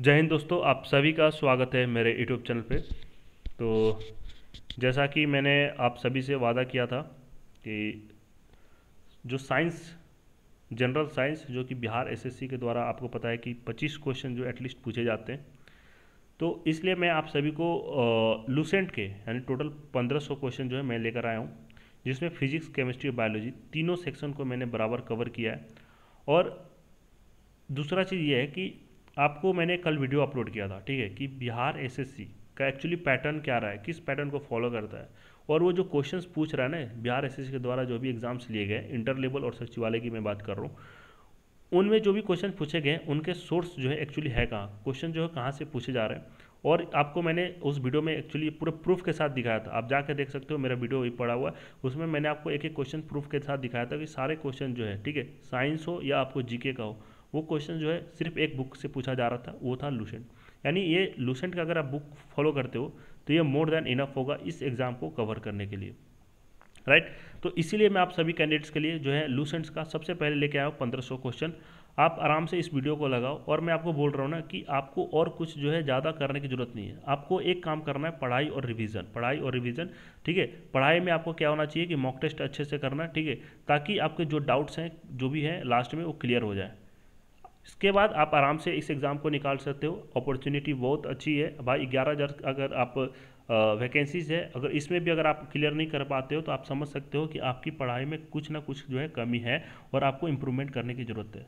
जय हिंद दोस्तों आप सभी का स्वागत है मेरे यूट्यूब चैनल पे तो जैसा कि मैंने आप सभी से वादा किया था कि जो साइंस जनरल साइंस जो कि बिहार एसएससी के द्वारा आपको पता है कि 25 क्वेश्चन जो एटलीस्ट पूछे जाते हैं तो इसलिए मैं आप सभी को लूसेंट के यानी टोटल 1500 क्वेश्चन जो है मैं लेकर आया हूँ जिसमें फिजिक्स केमिस्ट्री और बायोलॉजी तीनों सेक्शन को मैंने बराबर कवर किया है और दूसरा चीज़ ये है कि आपको मैंने कल वीडियो अपलोड किया था ठीक है कि बिहार एसएससी का एक्चुअली पैटर्न क्या रहा है किस पैटर्न को फॉलो करता है और वो जो क्वेश्चंस पूछ रहा है ना बिहार एसएससी के द्वारा जो भी एग्जाम्स लिए गए इंटर लेवल और सचिवालय की मैं बात कर रहा हूँ उनमें जो भी क्वेश्चन पूछे गए उनके सोर्स जो है एक्चुअली है कहाँ क्वेश्चन जो है कहाँ से पूछे जा रहे हैं और आपको मैंने उस वीडियो में एक्चुअली पूरे प्रूफ के साथ दिखाया था आप जाकर देख सकते हो मेरा वीडियो भी पड़ा हुआ है उसमें मैंने आपको एक एक क्वेश्चन प्रूफ के साथ दिखाया था कि सारे क्वेश्चन जो है ठीक है साइंस हो या आपको जीके का हो वो क्वेश्चन जो है सिर्फ एक बुक से पूछा जा रहा था वो था लूसेंट यानी ये लूसेंट का अगर आप बुक फॉलो करते हो तो ये मोर देन इनफ होगा इस एग्ज़ाम को कवर करने के लिए राइट right? तो इसीलिए मैं आप सभी कैंडिडेट्स के लिए जो है लूसेंट्स का सबसे पहले लेके आया हूँ पंद्रह सौ क्वेश्चन आप आराम से इस वीडियो को लगाओ और मैं आपको बोल रहा हूँ ना कि आपको और कुछ जो है ज़्यादा करने की ज़रूरत नहीं है आपको एक काम करना है पढ़ाई और रिवीजन पढ़ाई और रिवीजन ठीक है पढ़ाई में आपको क्या होना चाहिए कि मॉक टेस्ट अच्छे से करना ठीक है ताकि आपके जो डाउट्स हैं जो भी हैं लास्ट में वो क्लियर हो जाए इसके बाद आप आराम से इस एग्ज़ाम को निकाल सकते हो अपॉर्चुनिटी बहुत अच्छी है भाई ग्यारह हज़ार अगर आप वैकेंसीज़ है अगर इसमें भी अगर आप क्लियर नहीं कर पाते हो तो आप समझ सकते हो कि आपकी पढ़ाई में कुछ ना कुछ जो है कमी है और आपको इम्प्रूवमेंट करने की ज़रूरत है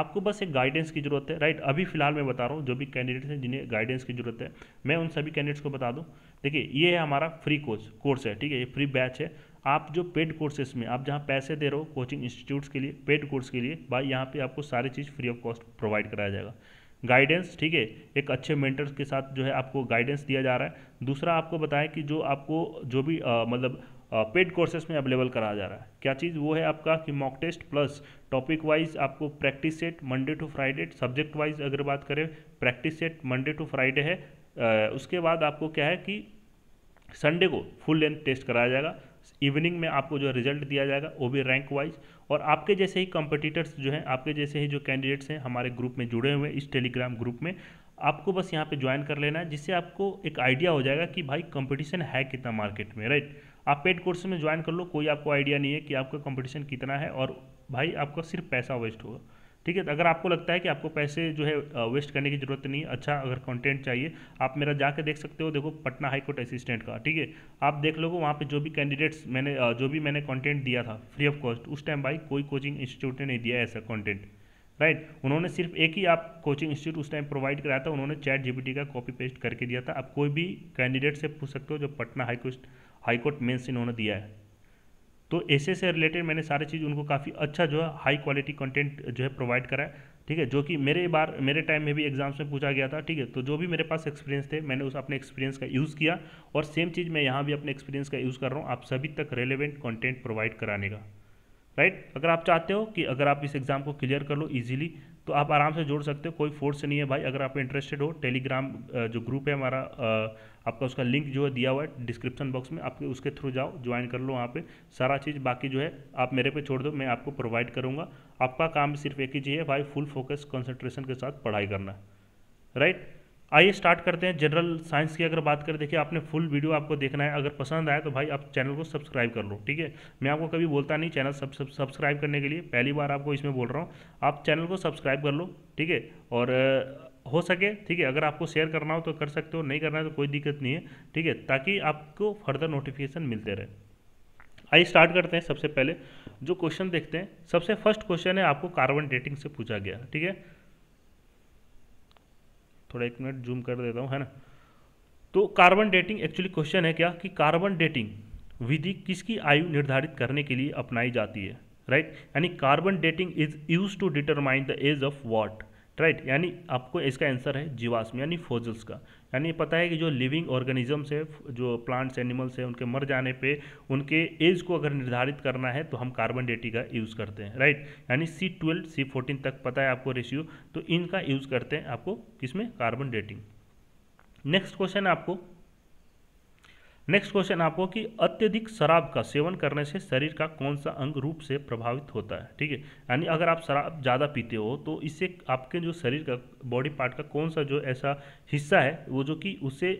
आपको बस एक गाइडेंस की ज़रूरत है राइट अभी फिलहाल मैं बता रहा हूँ जो भी कैंडिडेट्स हैं जिन्हें गाइडेंस की ज़रूरत है मैं उन सभी कैंडिडेट्स को बता दूँ देखिए ये है हमारा फ्री कोर्स कोर्स है ठीक है ये फ्री बैच है आप जो पेड कोर्सेज में आप जहाँ पैसे दे रहे हो कोचिंग इंस्टीट्यूट्स के लिए पेड कोर्स के लिए भाई यहाँ पे आपको सारी चीज़ फ्री ऑफ कॉस्ट प्रोवाइड कराया जाएगा गाइडेंस ठीक है एक अच्छे मेंटर्स के साथ जो है आपको गाइडेंस दिया जा रहा है दूसरा आपको बताएं कि जो आपको जो भी आ, मतलब पेड कोर्सेज में अवेलेबल कराया जा रहा है क्या चीज़ वो है आपका कि mock test plus topic wise आपको practice set Monday to Friday subject wise अगर बात करें practice set Monday to Friday है आ, उसके बाद आपको क्या है कि संडे को फुल लेंथ टेस्ट कराया जाएगा इवनिंग में आपको जो रिजल्ट दिया जाएगा वो भी रैंक वाइज और आपके जैसे ही कॉम्पिटिटर्स जो हैं आपके जैसे ही जो कैंडिडेट्स हैं हमारे ग्रुप में जुड़े हुए इस टेलीग्राम ग्रुप में आपको बस यहाँ पे ज्वाइन कर लेना है जिससे आपको एक आइडिया हो जाएगा कि भाई कंपटीशन है कितना मार्केट में राइट आप पेड कोर्स में ज्वाइन कर लो कोई आपको आइडिया नहीं है कि आपका कंपटीशन कितना है और भाई आपका सिर्फ पैसा वेस्ट होगा ठीक है तो अगर आपको लगता है कि आपको पैसे जो है वेस्ट करने की ज़रूरत नहीं अच्छा अगर कंटेंट चाहिए आप मेरा जाके देख सकते हो देखो पटना हाई कोर्ट असिस्टेंट का ठीक है आप देख लो वहाँ पे जो भी कैंडिडेट्स मैंने जो भी मैंने कंटेंट दिया था फ्री ऑफ कॉस्ट उस टाइम भाई कोई कोचिंग इंस्टीट्यूट ने नहीं दिया ऐसा कॉन्टेंट राइट उन्होंने सिर्फ एक ही आप कोचिंग इंस्टीट्यूट उस टाइम प्रोवाइड कराया था उन्होंने चैट जीपीटी का कॉपी पेस्ट करके दिया था आप कोई भी कैंडिडेट से पूछ सकते हो जो Patna high court high court mains इन्होंने दिया है तो ऐसे से रिलेटेड मैंने सारी चीज़ उनको काफ़ी अच्छा जो है हाई क्वालिटी कंटेंट जो है प्रोवाइड करा है ठीक है जो कि मेरे बार मेरे टाइम में भी एग्जाम्स में पूछा गया था ठीक है तो जो भी मेरे पास एक्सपीरियंस थे मैंने उस अपने एक्सपीरियंस का यूज़ किया और सेम चीज़ मैं यहाँ भी अपने एक्सपीरियंस का यूज़ कर रहा हूँ आप सभी तक रेलिवेंट कॉन्टेंट प्रोवाइड कराने का राइट अगर आप चाहते हो कि अगर आप इस एग्ज़ाम को क्लियर कर लो ईजिली तो आप आराम से जोड़ सकते हो कोई फोर्स नहीं है भाई अगर आप इंटरेस्टेड हो टेलीग्राम जो ग्रुप है हमारा आपका उसका लिंक जो है दिया हुआ है डिस्क्रिप्शन बॉक्स में आप उसके थ्रू जाओ ज्वाइन कर लो वहाँ पे सारा चीज़ बाकी जो है आप मेरे पे छोड़ दो मैं आपको प्रोवाइड करूँगा आपका काम सिर्फ एक ही चीज़ है भाई फुल फोकस कंसंट्रेशन के साथ पढ़ाई करना राइट आइए स्टार्ट करते हैं जनरल साइंस की अगर बात करें देखिए आपने फुल वीडियो आपको देखना है अगर पसंद आया तो भाई आप चैनल को सब्सक्राइब कर लो ठीक है मैं आपको कभी बोलता नहीं चैनल सब सब सब्सक्राइब करने के लिए पहली बार आपको इसमें बोल रहा हूँ आप चैनल को सब्सक्राइब कर लो ठीक है और हो सके ठीक है अगर आपको शेयर करना हो तो कर सकते हो नहीं करना है तो कोई दिक्कत नहीं है ठीक है ताकि आपको फर्दर नोटिफिकेशन मिलते रहे आइए स्टार्ट करते हैं सबसे पहले जो क्वेश्चन देखते हैं सबसे फर्स्ट क्वेश्चन है आपको कार्बन डेटिंग से पूछा गया ठीक है थोड़ा एक मिनट जूम कर देता हूँ है ना तो कार्बन डेटिंग एक्चुअली क्वेश्चन है क्या कि कार्बन डेटिंग विधि किसकी आयु निर्धारित करने के लिए अपनाई जाती है राइट यानी carbon dating is use to determine the age of what right यानी आपको इसका आंसर है जीवाश्म यानी फोजल्स का यानी पता है कि जो लिविंग ऑर्गेनिजम्स है जो प्लांट्स एनिमल्स हैं उनके मर जाने पे उनके एज को अगर निर्धारित करना है तो हम कार्बन डेटी का यूज़ करते हैं राइट यानी सी ट्वेल्व सी फोर्टीन तक पता है आपको रेशियो तो इनका यूज़ करते हैं आपको किसमें कार्बन डेटिंग नेक्स्ट क्वेश्चन आपको नेक्स्ट क्वेश्चन आपको कि अत्यधिक शराब का सेवन करने से शरीर का कौन सा अंग रूप से प्रभावित होता है ठीक है यानी अगर आप शराब ज़्यादा पीते हो तो इससे आपके जो शरीर का बॉडी पार्ट का कौन सा जो ऐसा हिस्सा है वो जो कि उससे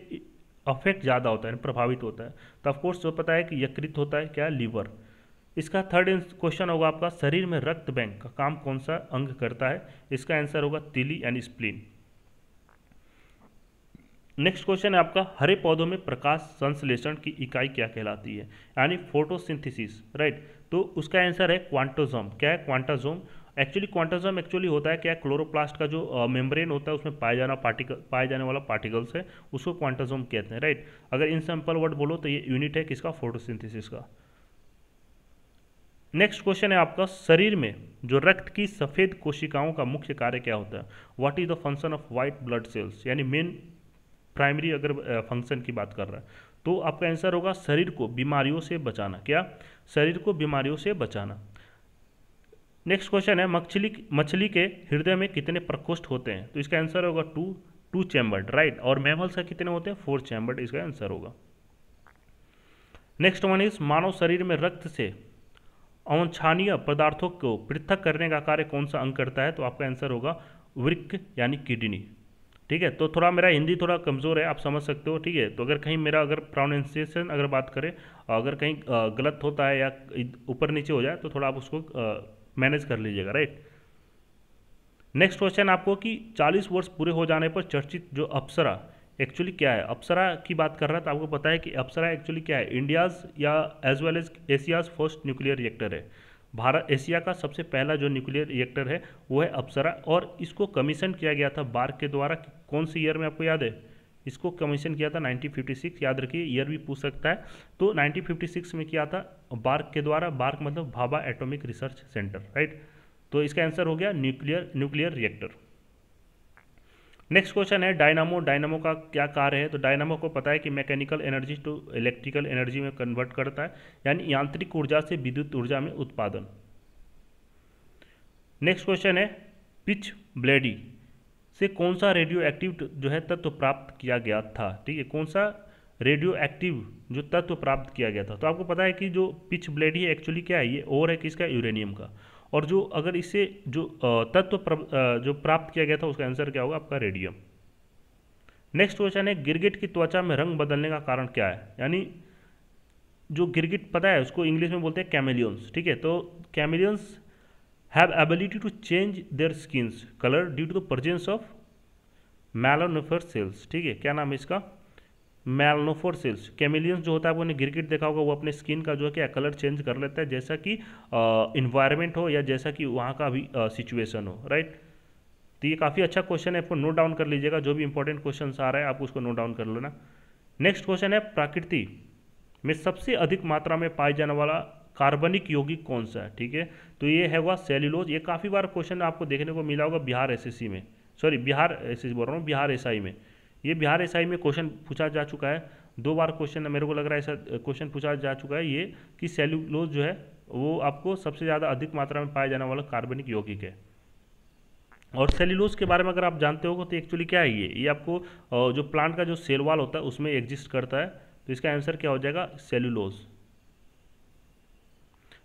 अफेक्ट ज़्यादा होता है प्रभावित होता है तो ऑफकोर्स जो पता है कि यकृत होता है क्या लीवर इसका थर्ड क्वेश्चन होगा आपका शरीर में रक्त बैंक का काम कौन सा अंग करता है इसका आंसर होगा तिली एंड स्प्लीन नेक्स्ट क्वेश्चन है आपका हरे पौधों में प्रकाश संश्लेषण की इकाई क्या कहलाती है यानी फोटोसिंथेसिस राइट तो उसका आंसर है क्वांटोजोम क्या है क्वांटाजोम एक्चुअली क्वांटाजम एक्चुअली होता है क्या क्लोरोप्लास्ट का जो मेम्ब्रेन होता है उसमें पाया जाना पार्टिकल पाए जाने वाला पार्टिकल्स है उसको क्वांटाजम कहते हैं राइट अगर इन सिंपल वर्ड बोलो तो ये यूनिट है किसका फोटोसिंथेसिस का नेक्स्ट क्वेश्चन है आपका शरीर में जो रक्त की सफ़ेद कोशिकाओं का मुख्य कार्य क्या होता है what is the function of white blood cells यानी मेन प्राइमरी अगर फंक्शन की बात कर रहा है तो आपका आंसर होगा शरीर को बीमारियों से बचाना क्या शरीर को बीमारियों से बचाना नेक्स्ट क्वेश्चन है मछली मछली के हृदय में कितने प्रकोष्ठ होते हैं तो इसका आंसर होगा टू टू चैम्बर्ड राइट और मैमल्स का कितने होते हैं फोर चैम्बर्ड इसका आंसर होगा नेक्स्ट वन इज मानव शरीर में रक्त से अवंछानीय पदार्थों को पृथक करने का कार्य कौन सा अंग करता है तो आपका आंसर होगा वृक्क यानी किडनी ठीक है तो थोड़ा मेरा हिंदी थोड़ा कमज़ोर है आप समझ सकते हो ठीक है तो अगर कहीं मेरा अगर प्रोनाउंसिएशन अगर बात करें अगर कहीं गलत होता है या ऊपर नीचे हो जाए तो थोड़ा आप उसको मैनेज कर लीजिएगा राइट नेक्स्ट क्वेश्चन आपको कि 40 वर्ष पूरे हो जाने पर चर्चित जो अप्सरा एक्चुअली क्या है अप्सरा की बात कर रहा है तो आपको पता है कि अप्सरा एक्चुअली क्या है इंडियाज़ या as well as Asia's first nuclear reactor है भारत एशिया का सबसे पहला जो न्यूक्लियर रिएक्टर है वो है अप्सरा और इसको कमीशन किया गया था बार्क के द्वारा कौन सी ईयर में आपको याद है इसको कमीशन किया था 1956 याद रखिए ईयर भी पूछ सकता है तो 1956 में किया था बार्क के द्वारा बार्क मतलब Bhabha atomic research centre right तो इसका आंसर हो गया nuclear nuclear reactor next question है डायनामो डायनामो का क्या कार्य है तो डायनामो को पता है कि mechanical energy to electrical energy में कन्वर्ट करता है यानी यांत्रिक ऊर्जा से विद्युत ऊर्जा में उत्पादन नेक्स्ट क्वेश्चन है पिच ब्लेडी से कौन सा रेडियो एक्टिव जो है तत्व प्राप्त किया गया था ठीक है कौन सा रेडियो एक्टिव जो तत्व प्राप्त किया गया था तो आपको पता है कि जो पिच ब्लेडी है एक्चुअली क्या है ये और है किसका यूरेनियम का और जो अगर इसे जो तत्व जो प्राप्त किया गया था उसका आंसर क्या होगा आपका रेडियम नेक्स्ट क्वेश्चन है गिरगिट की त्वचा में रंग बदलने का कारण क्या है यानी जो गिरगिट पता है उसको इंग्लिश में बोलते हैं कैमिलियंस ठीक है तो chameleons have ability to change their skins colour due to the presence of melanophore cells ठीक है क्या नाम है इसका मेलनोफोरसिल्स कैमिलियंस जो होता है उन्हें गिरगिट देखा होगा वो अपने स्किन का जो है क्या कलर चेंज कर लेता है जैसा कि इन्वायरमेंट हो या जैसा कि वहाँ का भी सिचुएशन हो राइट तो ये काफ़ी अच्छा क्वेश्चन है आपको नोट डाउन कर लीजिएगा जो भी इंपॉर्टेंट क्वेश्चन आ रहा है आप उसको नोट डाउन कर लेना नेक्स्ट क्वेश्चन है प्रकृति में सबसे अधिक मात्रा में पाए जाने वाला कार्बनिक यौगिक कौन सा है ठीक है तो ये है हुआ सेल्यूलोज ये काफ़ी बार क्वेश्चन आपको देखने को मिला होगा बिहार एसएससी में सॉरी बिहार एस बोल रहा हूँ बिहार एसआई में ये बिहार एसआई में क्वेश्चन पूछा जा चुका है दो बार क्वेश्चन मेरे को लग रहा है ऐसा क्वेश्चन पूछा जा चुका है ये कि सेल्यूलोज जो है वो आपको सबसे ज़्यादा अधिक मात्रा में पाया जाने वाला कार्बनिक यौगिक है और सेल्यूलोज के बारे में अगर आप जानते हो तो एक्चुअली क्या है ये ये आपको जो प्लांट का जो सेलवाल होता है उसमें एग्जिस्ट करता है तो इसका आंसर क्या हो जाएगा सेल्यूलोज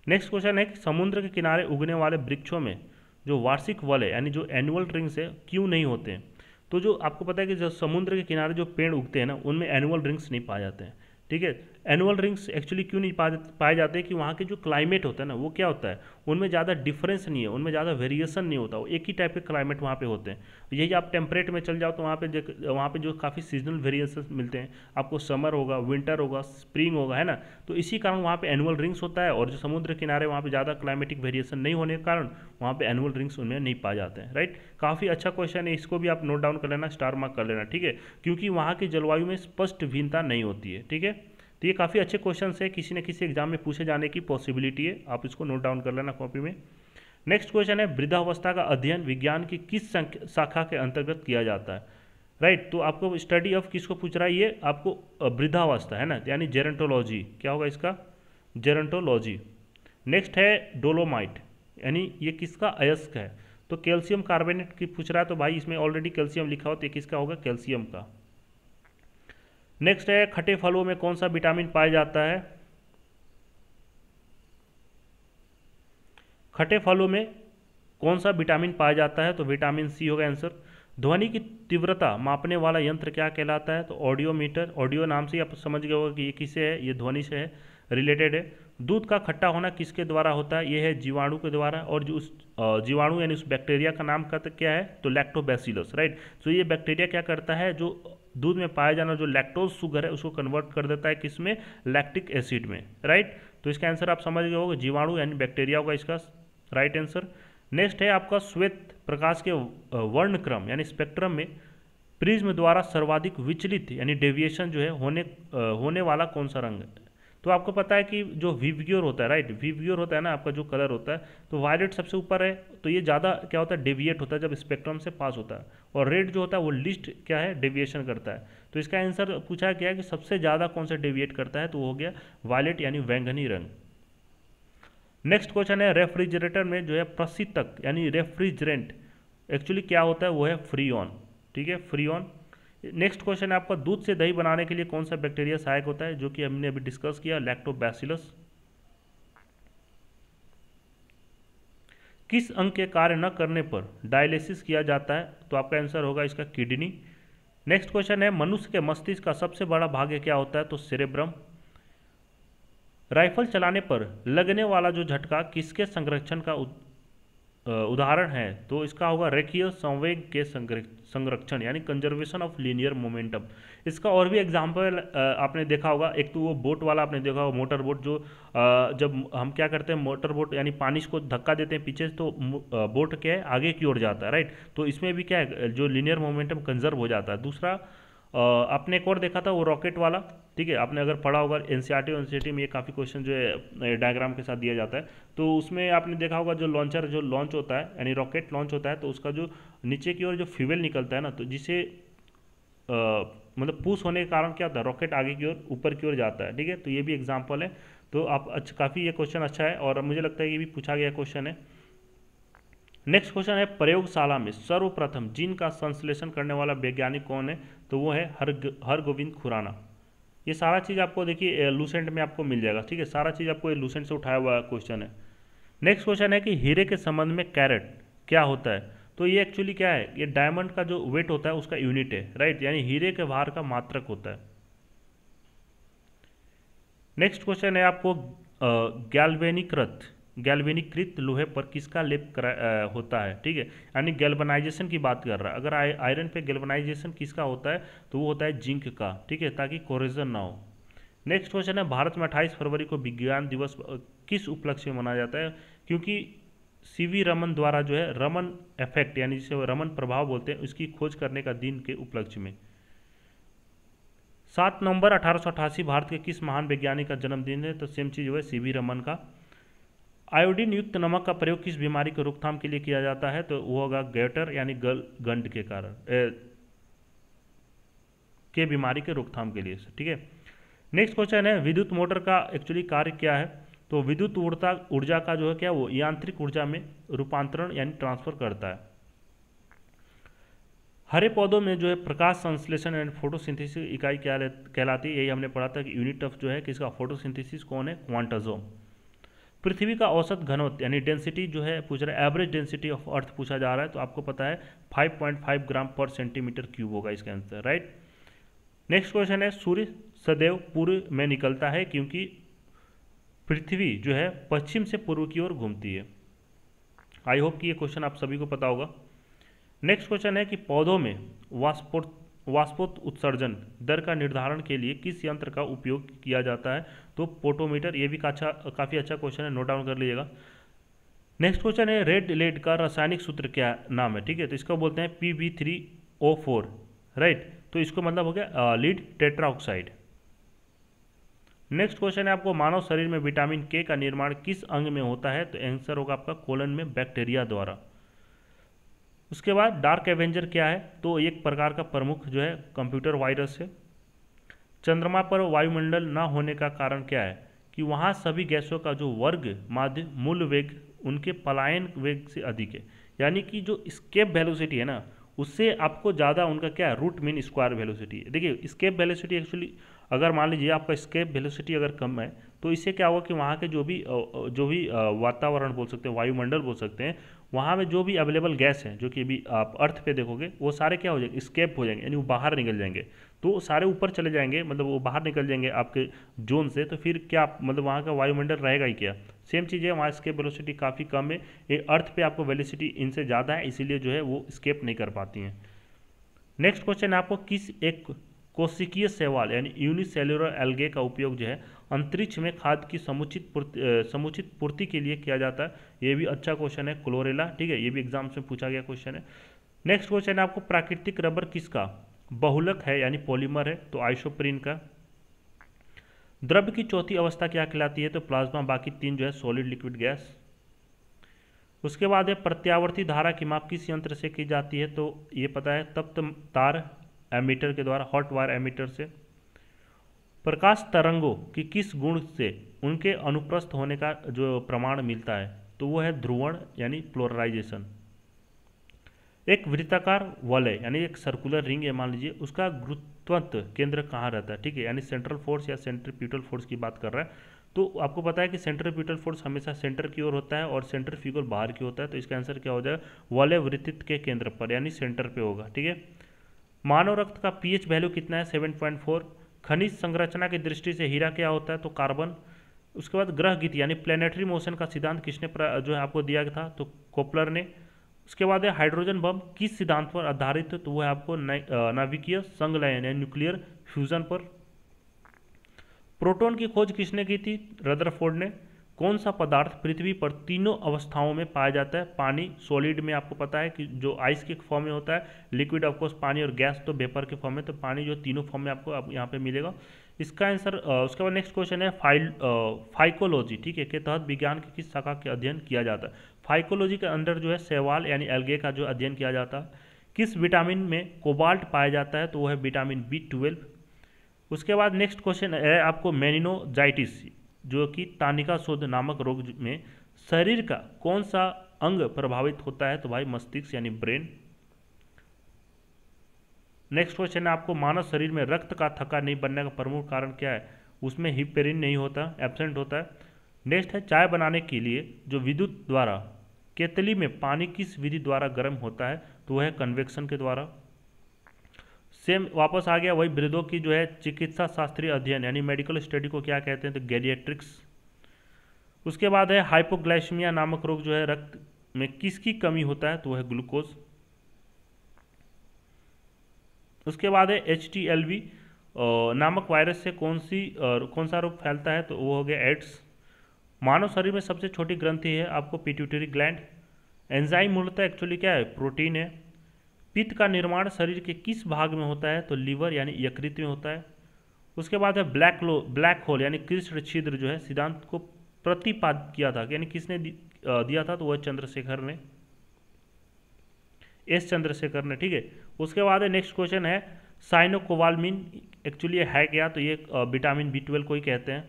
नेक्स्ट क्वेश्चन है कि समुद्र के किनारे उगने वाले वृक्षों में जो वार्षिक है यानी जो एनुअल ट्रिंग्स है क्यों नहीं होते हैं तो जो आपको पता है कि जो समुद्र के किनारे जो पेड़ उगते हैं ना उनमें एनुअल रिंग्स नहीं पाए जाते हैं ठीक है एनुअल रिंग्स एक्चुअली क्यों नहीं पा पाए जाते कि वहाँ के जो क्लाइमेट होता है ना वो क्या होता है उनमें ज़्यादा डिफरेंस नहीं है उनमें ज़्यादा वेरिएशन नहीं होता वो एक ही टाइप के क्लाइमेट वहाँ पे होते हैं यही आप टेम्परेट में चल जाओ तो वहाँ पे वहाँ पे जो काफ़ी सीजनल वेरिएशन मिलते हैं आपको समर होगा विंटर होगा स्प्रिंग होगा है ना तो इसी कारण वहाँ पर एनुअल रिंग्स होता है और जो समुद्र किनारे वहाँ पर ज़्यादा क्लाइमेटिक वेरिएशन नहीं होने के कारण वहाँ पर एनुअल रिंग्स उनमें नहीं पाए जाते हैं राइट काफ़ी अच्छा क्वेश्चन है इसको भी आप नोट डाउन कर लेना स्टार मार्क कर लेना ठीक है क्योंकि वहाँ की जलवायु में स्पष्ट भिन्नता नहीं होती है ठीक है तो ये काफ़ी अच्छे क्वेश्चन है किसी न किसी एग्जाम में पूछे जाने की पॉसिबिलिटी है आप इसको नोट डाउन कर लेना कॉपी में नेक्स्ट क्वेश्चन है वृद्धावस्था का अध्ययन विज्ञान की किस शाखा के अंतर्गत किया जाता है राइट right, तो आपको स्टडी ऑफ किसको पूछ रहा है ये आपको वृद्धावस्था है ना यानी जेरेंटोलॉजी क्या होगा इसका जेरेंटोलॉजी नेक्स्ट है डोलोमाइट यानी ये किसका अयस्क है तो कैल्शियम कार्बोनेट की पूछ रहा है तो भाई इसमें ऑलरेडी कैल्शियम लिखा हो तो ये किसका होगा कैल्शियम का नेक्स्ट है खटे फलों में कौन सा विटामिन पाया जाता है खटे फलों में कौन सा विटामिन पाया जाता है तो विटामिन सी होगा आंसर ध्वनि की तीव्रता मापने वाला यंत्र क्या कहलाता है तो ऑडियोमीटर ऑडियो नाम से आप समझ गए हो कि ये किसे है ये ध्वनि से है रिलेटेड है दूध का खट्टा होना किसके द्वारा होता है ये है जीवाणु के द्वारा और जो उस जीवाणु यानी उस बैक्टीरिया का नाम क्या है तो लैक्टोबैसिलस राइट सो ये बैक्टीरिया क्या करता है जो दूध में पाया जाना जो लैक्टोज शुगर है उसको कन्वर्ट कर देता है किसमें लैक्टिक एसिड में राइट तो इसका आंसर आप समझ गए होगा जीवाणु यानी बैक्टीरिया होगा इसका राइट आंसर नेक्स्ट है आपका श्वेत प्रकाश के वर्णक्रम यानी स्पेक्ट्रम में प्रिज्म द्वारा सर्वाधिक विचलित यानी डेविएशन जो है होने होने वाला कौन सा रंग है तो आपको पता है कि जो वीवग्योर होता है राइट वीवग्योर होता है ना आपका जो कलर होता है तो वायलेट सबसे ऊपर है तो ये ज़्यादा क्या होता है डेविएट होता है जब स्पेक्ट्रम से पास होता है और रेड जो होता है वो लिस्ट क्या है डेविएशन करता है तो इसका आंसर पूछा गया कि सबसे ज़्यादा कौन सा डेविएट करता है तो वो हो गया वायलेट यानी वैंगनी रंग नेक्स्ट क्वेश्चन है रेफ्रिजरेटर में जो है प्रसितक यानी रेफ्रिजरेंट एक्चुअली क्या होता है वो है फ्री ऑन ठीक है फ्री ऑन नेक्स्ट क्वेश्चन है आपका दूध से दही बनाने के लिए कौन सा बैक्टीरिया सहायक होता है जो कि हमने अभी डिस्कस किया लैक्टोबैसिलस किस अंग के कार्य न करने पर डायलिसिस किया जाता है तो आपका आंसर होगा इसका किडनी नेक्स्ट क्वेश्चन है मनुष्य के मस्तिष्क का सबसे बड़ा भाग्य क्या होता है तो सेरेब्रम राइफल चलाने पर लगने वाला जो झटका किसके संरक्षण का उदाहरण है तो इसका होगा रेखीय संवेग के संरक्षण यानी कंजर्वेशन ऑफ लीनियर मोमेंटम इसका और भी एग्जाम्पल आपने देखा होगा एक तो वो बोट वाला आपने देखा होगा मोटर बोट जो जब हम क्या करते हैं मोटर बोट यानी पानी को धक्का देते हैं पीछे तो बोट क्या है आगे की ओर जाता है राइट तो इसमें भी क्या है जो लीनियर मोमेंटम कंजर्व हो जाता है दूसरा आपने एक और देखा था वो रॉकेट वाला ठीक है आपने अगर पढ़ा होगा एन सी e e में ये काफ़ी क्वेश्चन जो है डायग्राम के साथ दिया जाता है तो उसमें आपने देखा होगा जो लॉन्चर जो लॉन्च होता है यानी रॉकेट लॉन्च होता है तो उसका जो नीचे की ओर जो फ्यूवेल निकलता है ना तो जिसे आ, मतलब पूस होने के कारण क्या होता है रॉकेट आगे की ओर ऊपर की ओर जाता है ठीक है तो ये भी एग्जाम्पल है तो आप अच्छा काफ़ी ये क्वेश्चन अच्छा है और मुझे लगता है ये भी पूछा गया क्वेश्चन है नेक्स्ट क्वेश्चन है प्रयोगशाला में सर्वप्रथम जीन का संश्लेषण करने वाला वैज्ञानिक कौन है तो वो है हर हर गोविंद खुराना ये सारा चीज़ आपको देखिए लूसेंट में आपको मिल जाएगा ठीक है सारा चीज़ आपको लूसेंट से उठाया हुआ क्वेश्चन है नेक्स्ट क्वेश्चन है कि हीरे के संबंध में कैरेट क्या होता है तो ये एक्चुअली क्या है ये डायमंड का जो वेट होता है उसका यूनिट है राइट यानी हीरे के भार का मात्रक होता है नेक्स्ट क्वेश्चन है आपको गैल्वेनिक गैल्वेनिकृत लोहे पर किसका लेप करा आ, होता है ठीक है यानी गैल्वनाइजेशन की बात कर रहा है अगर आयरन पे गैल्वनाइजेशन किसका होता है तो वो होता है जिंक का ठीक है ताकि कोरेजन ना हो नेक्स्ट क्वेश्चन है भारत में 28 फरवरी को विज्ञान दिवस किस उपलक्ष्य में मनाया जाता है क्योंकि सी वी रमन द्वारा जो है रमन इफेक्ट यानी जिसे रमन प्रभाव बोलते हैं उसकी खोज करने का दिन के उपलक्ष्य में सात नवंबर अठारह भारत के किस महान वैज्ञानिक का जन्मदिन है तो सेम चीज़ जो है सी वी रमन का आयोडीन युक्त नमक का प्रयोग किस बीमारी को रोकथाम के लिए किया जाता है तो वो होगा गैटर यानी गल गंड के कारण ए, के बीमारी के रोकथाम के लिए ठीक है नेक्स्ट क्वेश्चन है विद्युत मोटर का एक्चुअली कार्य क्या है तो विद्युत ऊर्जा ऊर्जा का जो है क्या वो यांत्रिक ऊर्जा में रूपांतरण यानी ट्रांसफर करता है हरे पौधों में जो है प्रकाश संश्लेषण एंड फोटोसिंथेसिस इकाई क्या कहलाती है यही हमने पढ़ा था कि यूनिट ऑफ जो है किसका फोटोसिंथेसिस कौन है क्वांटाजोम पृथ्वी का औसत घनत्व यानी डेंसिटी जो है पूछ रहा है एवरेज डेंसिटी ऑफ अर्थ पूछा जा रहा है तो आपको पता है 5.5 ग्राम पर सेंटीमीटर क्यूब होगा इसका आंसर राइट नेक्स्ट क्वेश्चन है सूर्य सदैव पूर्व में निकलता है क्योंकि पृथ्वी जो है पश्चिम से पूर्व की ओर घूमती है आई होप कि ये क्वेश्चन आप सभी को पता होगा नेक्स्ट क्वेश्चन है कि पौधों में वास्पोट वाष्पोत उत्सर्जन दर का निर्धारण के लिए किस यंत्र का उपयोग किया जाता है तो पोटोमीटर ये भी अच्छा काफ़ी अच्छा क्वेश्चन है नोट डाउन कर लीजिएगा नेक्स्ट क्वेश्चन है रेड लेड का रासायनिक सूत्र क्या नाम है ठीक है तो इसको बोलते हैं P B three O four right तो इसको मतलब हो गया लीड टेट्राऑक्साइड नेक्स्ट क्वेश्चन है आपको मानव शरीर में विटामिन के का निर्माण किस अंग में होता है तो आंसर होगा आपका कोलन में बैक्टीरिया द्वारा उसके बाद डार्क एवेंजर क्या है तो एक प्रकार का प्रमुख जो है कंप्यूटर वायरस है चंद्रमा पर वायुमंडल ना होने का कारण क्या है कि वहाँ सभी गैसों का जो वर्ग माध्य मूल वेग उनके पलायन वेग से अधिक है यानी कि जो स्केप वेलोसिटी है ना उससे आपको ज़्यादा उनका क्या है रूट मीन स्क्वायर वेलोसिटी है देखिए स्केप वेलोसिटी एक्चुअली अगर मान लीजिए आपका स्केप वेलोसिटी अगर कम है तो इससे क्या होगा कि वहाँ के जो भी जो भी वातावरण बोल सकते हैं वायुमंडल बोल सकते हैं वहाँ में जो भी अवेलेबल गैस हैं जो कि अभी आप अर्थ पे देखोगे वो सारे क्या हो जाएंगे स्केप हो जाएंगे यानी वो बाहर निकल जाएंगे तो सारे ऊपर चले जाएंगे मतलब वो बाहर निकल जाएंगे आपके जोन से तो फिर क्या मतलब वहाँ का वायुमंडल रहेगा ही क्या सेम चीज़ है वहाँ स्केप वेलोसिटी काफ़ी कम है ये अर्थ पे आपको वेलोसिटी इनसे ज़्यादा है इसीलिए जो है वो स्केप नहीं कर पाती हैं नेक्स्ट क्वेश्चन आपको किस एक कोशिकीय सेवाल यानी यूनिसेलुलर एल्गे का उपयोग जो है अंतरिक्ष में खाद की समुचित पूर्ति समुचित पूर्ति के लिए किया जाता है ये भी अच्छा क्वेश्चन है क्लोरेला ठीक है ये भी एग्जाम्स में पूछा गया क्वेश्चन है नेक्स्ट क्वेश्चन है आपको प्राकृतिक रबर किसका बहुलक है यानी पॉलीमर है तो आइसोप्रीन का द्रव्य की चौथी अवस्था क्या कहलाती है तो प्लाज्मा बाकी तीन जो है सॉलिड लिक्विड गैस उसके बाद है प्रत्यावर्ती धारा की माप किस यंत्र से की जाती है तो ये पता है तप्त तार एमीटर के द्वारा हॉट वायर एमीटर से प्रकाश तरंगों की किस गुण से उनके अनुप्रस्थ होने का जो प्रमाण मिलता है तो वो है ध्रुवण यानी प्लोरलाइजेशन एक वृत्ताकार वलय यानी एक सर्कुलर रिंग है मान लीजिए उसका गुरुत्वत्व केंद्र कहाँ रहता है ठीक है यानी सेंट्रल फोर्स या सेंट्रीप्यूटल फोर्स की बात कर रहा है तो आपको पता है कि सेंट्रीप्यूटल फोर्स हमेशा सेंटर की ओर होता है और सेंटर फ्यूगल बाहर की होता है तो इसका आंसर क्या हो जाएगा वलय वृत्त के केंद्र पर यानी सेंटर पर होगा ठीक है मानव रक्त का पीएच वैल्यू कितना है सेवन पॉइंट फोर खनिज संरचना की दृष्टि से हीरा क्या होता है तो कार्बन उसके बाद ग्रह गीत यानी प्लेनेटरी मोशन का सिद्धांत किसने जो है आपको दिया था तो कोपलर ने उसके बाद है हाइड्रोजन बम किस सिद्धांत पर आधारित तो वह आपको नाविकीय संलयन यानी न्यूक्लियर फ्यूजन पर प्रोटॉन की खोज किसने की थी रदरफोर्ड ने कौन सा पदार्थ पृथ्वी पर तीनों अवस्थाओं में पाया जाता है पानी सॉलिड में आपको पता है कि जो आइस के फॉर्म में होता है लिक्विड ऑफकोर्स पानी और गैस तो वेपर के फॉर्म में तो पानी जो तीनों फॉर्म में आपको आप यहाँ पे मिलेगा इसका आंसर उसके बाद नेक्स्ट क्वेश्चन है फाइल फाइकोलॉजी ठीक है के तहत विज्ञान की किस शाखा का अध्ययन किया जाता है फाइकोलॉजी के अंदर जो है सेवाल यानी एल्गे का जो अध्ययन किया जाता है किस विटामिन में कोबाल्ट पाया जाता है तो वो है विटामिन बी ट्वेल्व उसके बाद नेक्स्ट क्वेश्चन है आपको मेनिनोजाइटिस जो कि तानिका शोध नामक रोग में शरीर का कौन सा अंग प्रभावित होता है तो भाई मस्तिष्क यानी ब्रेन नेक्स्ट क्वेश्चन है आपको मानव शरीर में रक्त का थका नहीं बनने का प्रमुख कारण क्या है उसमें हिपेरिन नहीं होता एबसेंट होता है नेक्स्ट है चाय बनाने के लिए जो विद्युत द्वारा केतली में पानी किस विधि द्वारा गर्म होता है तो वह है कन्वेक्शन के द्वारा सेम वापस आ गया वही वृद्धों की जो है चिकित्सा शास्त्रीय अध्ययन यानी मेडिकल स्टडी को क्या कहते हैं तो गैरिएट्रिक्स उसके बाद है हाइपोग्लाइसमिया नामक रोग जो है रक्त में किसकी कमी होता है तो वह है ग्लूकोज उसके बाद है एच नामक वायरस से कौन सी कौन सा रोग फैलता है तो वो हो गया एड्स मानव शरीर में सबसे छोटी ग्रंथि है आपको पिट्यूटरी ग्लैंड एंजाइम मूलतः एक्चुअली क्या है प्रोटीन है पित्त का निर्माण शरीर के किस भाग में होता है तो लीवर यानी यकृत में होता है उसके बाद है ब्लैक लो ब्लैक होल यानी कृष्ण छिद्र जो है सिद्धांत को प्रतिपादित किया था यानी किसने दिया था तो वह चंद्रशेखर ने एस चंद्रशेखर ने ठीक है उसके बाद है नेक्स्ट क्वेश्चन है साइनोकोवालमिन एक्चुअली है क्या तो ये विटामिन बी ट्वेल्व को ही कहते हैं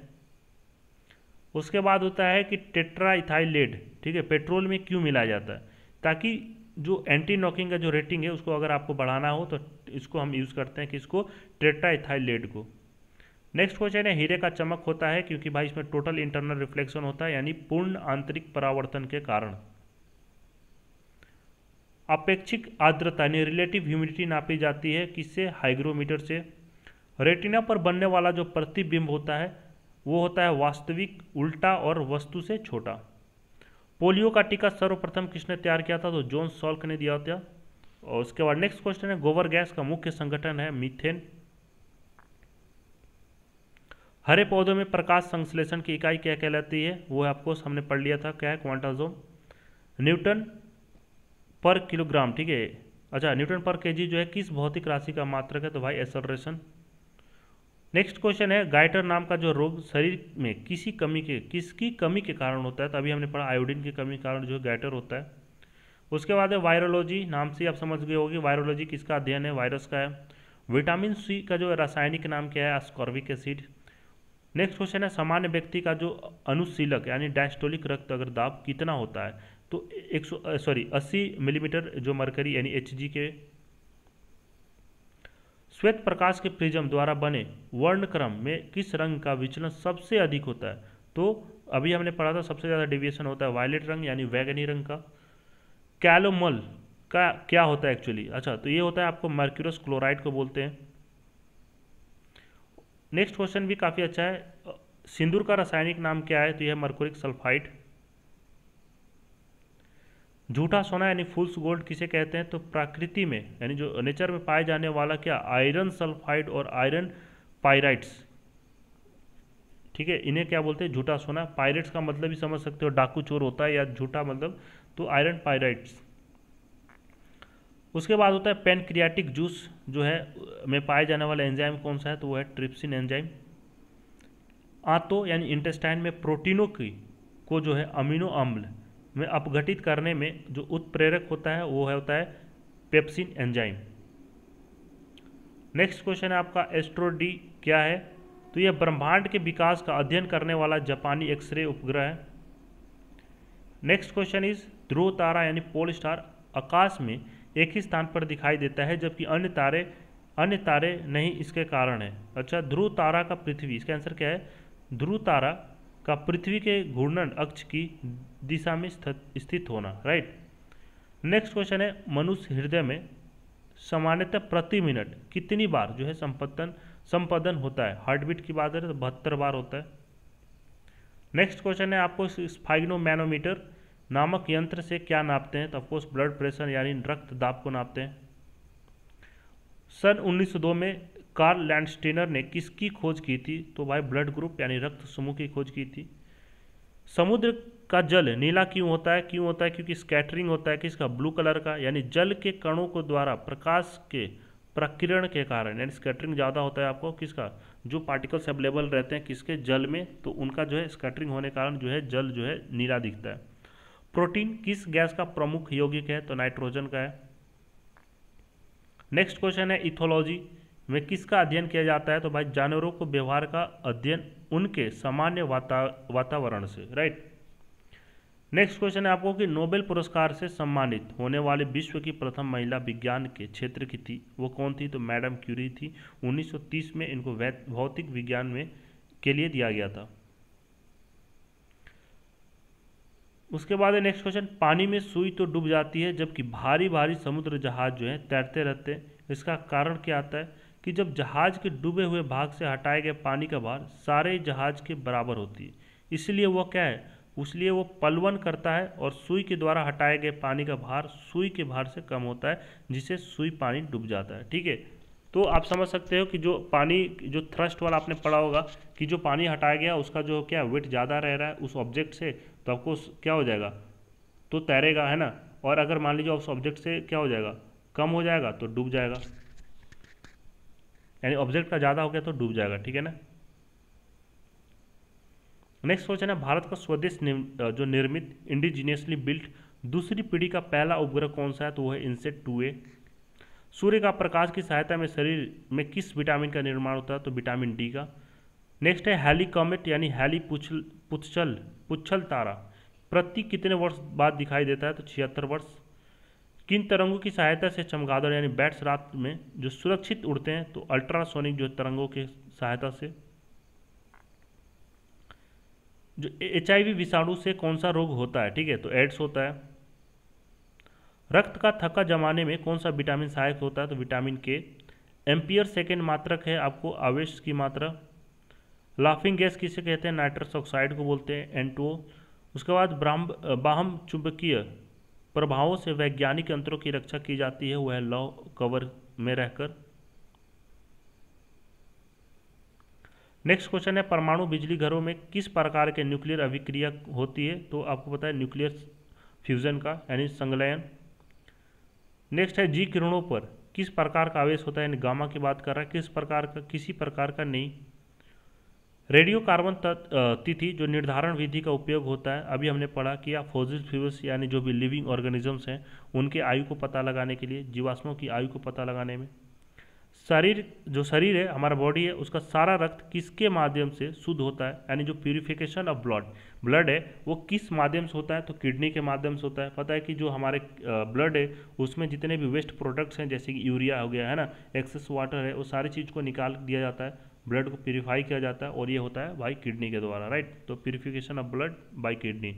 उसके बाद होता है कि टेट्राइथाइलेड ठीक है पेट्रोल में क्यों मिलाया जाता है ताकि जो एंटी नॉकिंग का जो रेटिंग है उसको अगर आपको बढ़ाना हो तो इसको हम यूज़ करते हैं कि इसको ट्रेटा को नेक्स्ट क्वेश्चन है हीरे का चमक होता है क्योंकि भाई इसमें टोटल इंटरनल रिफ्लेक्शन होता है यानी पूर्ण आंतरिक परावर्तन के कारण अपेक्षिक आर्द्रता यानी रिलेटिव ह्यूमिडिटी नापी जाती है किससे हाइग्रोमीटर से रेटिना पर बनने वाला जो प्रतिबिंब होता है वो होता है वास्तविक उल्टा और वस्तु से छोटा पोलियो का टीका सर्वप्रथम किसने तैयार किया था तो जोन सॉल्क ने दिया था और उसके बाद नेक्स्ट क्वेश्चन है गोबर गैस का मुख्य संगठन है मीथेन हरे पौधों में प्रकाश संश्लेषण की इकाई क्या कहलाती है वो आपको हमने पढ़ लिया था क्या है क्वांटाजोम न्यूटन पर किलोग्राम ठीक है अच्छा न्यूटन पर केजी जो है किस भौतिक राशि का मात्रक है तो भाई एसलरेशन नेक्स्ट क्वेश्चन है गाइटर नाम का जो रोग शरीर में किसी कमी के किसकी कमी के कारण होता है तो अभी हमने पढ़ा आयोडीन की कमी के कारण जो गाइटर होता है उसके बाद है वायरोलॉजी नाम से आप समझ गए होगी वायरोलॉजी किसका अध्ययन है वायरस का है विटामिन सी का जो रासायनिक नाम क्या है अस्कॉर्बिक एसिड नेक्स्ट क्वेश्चन है सामान्य व्यक्ति का जो अनुशीलक यानी डायस्टोलिक रक्त अगर दाब कितना होता है तो एक सॉरी अस्सी मिलीमीटर जो मरकरी यानी एच के श्वेत प्रकाश के प्रिज्म द्वारा बने वर्णक्रम में किस रंग का विचलन सबसे अधिक होता है तो अभी हमने पढ़ा था सबसे ज़्यादा डिविएशन होता है वायलेट रंग यानी वैगनी रंग का कैलोमल का क्या होता है एक्चुअली अच्छा तो ये होता है आपको मर्क्यूरस क्लोराइड को बोलते हैं नेक्स्ट क्वेश्चन भी काफ़ी अच्छा है सिंदूर का रासायनिक नाम क्या है तो यह मर्कोरिक सल्फाइड झूठा सोना यानी फुल्स गोल्ड किसे कहते हैं तो प्रकृति में यानी जो नेचर में पाए जाने वाला क्या आयरन सल्फाइड और आयरन पायराइट्स ठीक है इन्हें क्या बोलते हैं झूठा सोना पायरेट्स का मतलब भी समझ सकते हो डाकू चोर होता है या झूठा मतलब तो आयरन पायराइट्स उसके बाद होता है पेनक्रियाटिक जूस जो है में पाए जाने वाला एंजाइम कौन सा है तो वो है ट्रिप्सिन एंजाइम आंतों यानी इंटेस्टाइन में प्रोटीनों की को जो है अमीनो अम्ल में अपघटित करने में जो उत्प्रेरक होता है वो है होता है पेप्सिन एंजाइम नेक्स्ट क्वेश्चन है आपका एस्ट्रोडी क्या है तो यह ब्रह्मांड के विकास का अध्ययन करने वाला जापानी एक्सरे उपग्रह है नेक्स्ट क्वेश्चन इज ध्रुव तारा यानी पोल स्टार आकाश में एक ही स्थान पर दिखाई देता है जबकि अन्य तारे अन्य तारे नहीं इसके कारण है अच्छा ध्रुव तारा का पृथ्वी इसका आंसर क्या है ध्रुव तारा का पृथ्वी के घूर्णन अक्ष की दिशा में स्थित होना राइट नेक्स्ट क्वेश्चन है मनुष्य हृदय में सामान्यतः प्रति मिनट कितनी बार जो है संपत्तन संपादन होता है हार्ट बीट की बात करें तो बहत्तर बार होता है नेक्स्ट क्वेश्चन है आपको स्फाइनोमैनोमीटर नामक यंत्र से क्या नापते हैं तो ऑफकोर्स ब्लड प्रेशर यानी रक्त दाब को नापते हैं सन 1902 में कार्ल लैंडस्टेनर ने किसकी खोज की थी तो भाई ब्लड ग्रुप यानी रक्त समूह की खोज की थी समुद्र का जल नीला क्यों होता है क्यों होता है क्योंकि स्कैटरिंग होता है किसका ब्लू कलर का यानी जल के कणों को द्वारा प्रकाश के प्रकिरण के कारण यानी स्कैटरिंग ज़्यादा होता है आपको किसका जो पार्टिकल्स अवेलेबल रहते हैं किसके जल में तो उनका जो है स्कैटरिंग होने के कारण जो है जल जो है नीला दिखता है प्रोटीन किस गैस का प्रमुख यौगिक है तो नाइट्रोजन का है नेक्स्ट क्वेश्चन है इथोलॉजी में किसका अध्ययन किया जाता है तो भाई जानवरों को व्यवहार का अध्ययन उनके सामान्य वाता वातावरण से राइट नेक्स्ट क्वेश्चन है आपको कि नोबेल पुरस्कार से सम्मानित होने वाले विश्व की प्रथम महिला विज्ञान के क्षेत्र की थी वो कौन थी तो मैडम क्यूरी थी 1930 में इनको भौतिक विज्ञान में के लिए दिया गया था उसके बाद है नेक्स्ट क्वेश्चन पानी में सुई तो डूब जाती है जबकि भारी भारी समुद्र जहाज जो है तैरते रहते हैं इसका कारण क्या आता है कि जब जहाज के डूबे हुए भाग से हटाए गए पानी का भार सारे जहाज के बराबर होती है इसलिए वह क्या है उसलिए वो पलवन करता है और सुई के द्वारा हटाए गए पानी का भार सुई के भार से कम होता है जिससे सुई पानी डूब जाता है ठीक है तो आप समझ सकते हो कि जो पानी जो थ्रस्ट वाला आपने पढ़ा होगा कि जो पानी हटाया गया उसका जो क्या वेट ज़्यादा रह रहा है उस ऑब्जेक्ट से तो आपको क्या हो जाएगा तो तैरेगा है ना और अगर मान लीजिए उस ऑब्जेक्ट से क्या हो जाएगा कम हो जाएगा तो डूब जाएगा यानी ऑब्जेक्ट का ज़्यादा हो गया तो डूब जाएगा ठीक है ना नेक्स्ट क्वेश्चन है भारत का स्वदेश जो निर्मित इंडिजीनियसली बिल्ट दूसरी पीढ़ी का पहला उपग्रह कौन सा है तो वह है इनसेट टू ए सूर्य का प्रकाश की सहायता में शरीर में किस विटामिन का निर्माण होता है तो विटामिन डी का नेक्स्ट है हेलीकॉमेट यानी हेली पुछल पुच्छल तारा प्रति कितने वर्ष बाद दिखाई देता है तो छिहत्तर वर्ष किन तरंगों की सहायता से चमगादड़ यानी बैट्स रात में जो सुरक्षित उड़ते हैं तो अल्ट्रासोनिक जो तरंगों की सहायता से जो एच विषाणु से कौन सा रोग होता है ठीक है तो एड्स होता है रक्त का थका जमाने में कौन सा विटामिन सहायक होता है तो विटामिन के एम्पियर सेकेंड मात्रक है आपको आवेश की मात्रा लाफिंग गैस किसे कहते हैं नाइट्रस ऑक्साइड को बोलते हैं एन उसके बाद ब्राह्म बाहम चुंबकीय प्रभावों से वैज्ञानिक यंत्रों की रक्षा की जाती है वह लॉ कवर में रहकर नेक्स्ट क्वेश्चन है परमाणु बिजली घरों में किस प्रकार के न्यूक्लियर अभिक्रिया होती है तो आपको पता है न्यूक्लियर फ्यूजन का यानी संगलयन नेक्स्ट है जी किरणों पर किस प्रकार का आवेश होता है यानी गामा की बात कर रहा है किस प्रकार का किसी प्रकार का नहीं रेडियो कार्बन तिथि जो निर्धारण विधि का उपयोग होता है अभी हमने पढ़ा कि आप फोजिल फ्यूल्स यानी जो भी लिविंग ऑर्गेनिजम्स हैं उनके आयु को पता लगाने के लिए जीवाश्मों की आयु को पता लगाने में शरीर जो शरीर है हमारा बॉडी है उसका सारा रक्त किसके माध्यम से शुद्ध होता है यानी जो प्यूरिफिकेशन ऑफ ब्लड ब्लड है वो किस माध्यम से होता है तो किडनी के माध्यम से होता है पता है कि जो हमारे ब्लड है उसमें जितने भी वेस्ट प्रोडक्ट्स हैं जैसे कि यूरिया हो गया है ना एक्सेस वाटर है वो सारी चीज़ को निकाल दिया जाता है ब्लड को प्योरीफाई किया जाता है और ये होता है बाई किडनी के द्वारा राइट तो purification of blood by kidney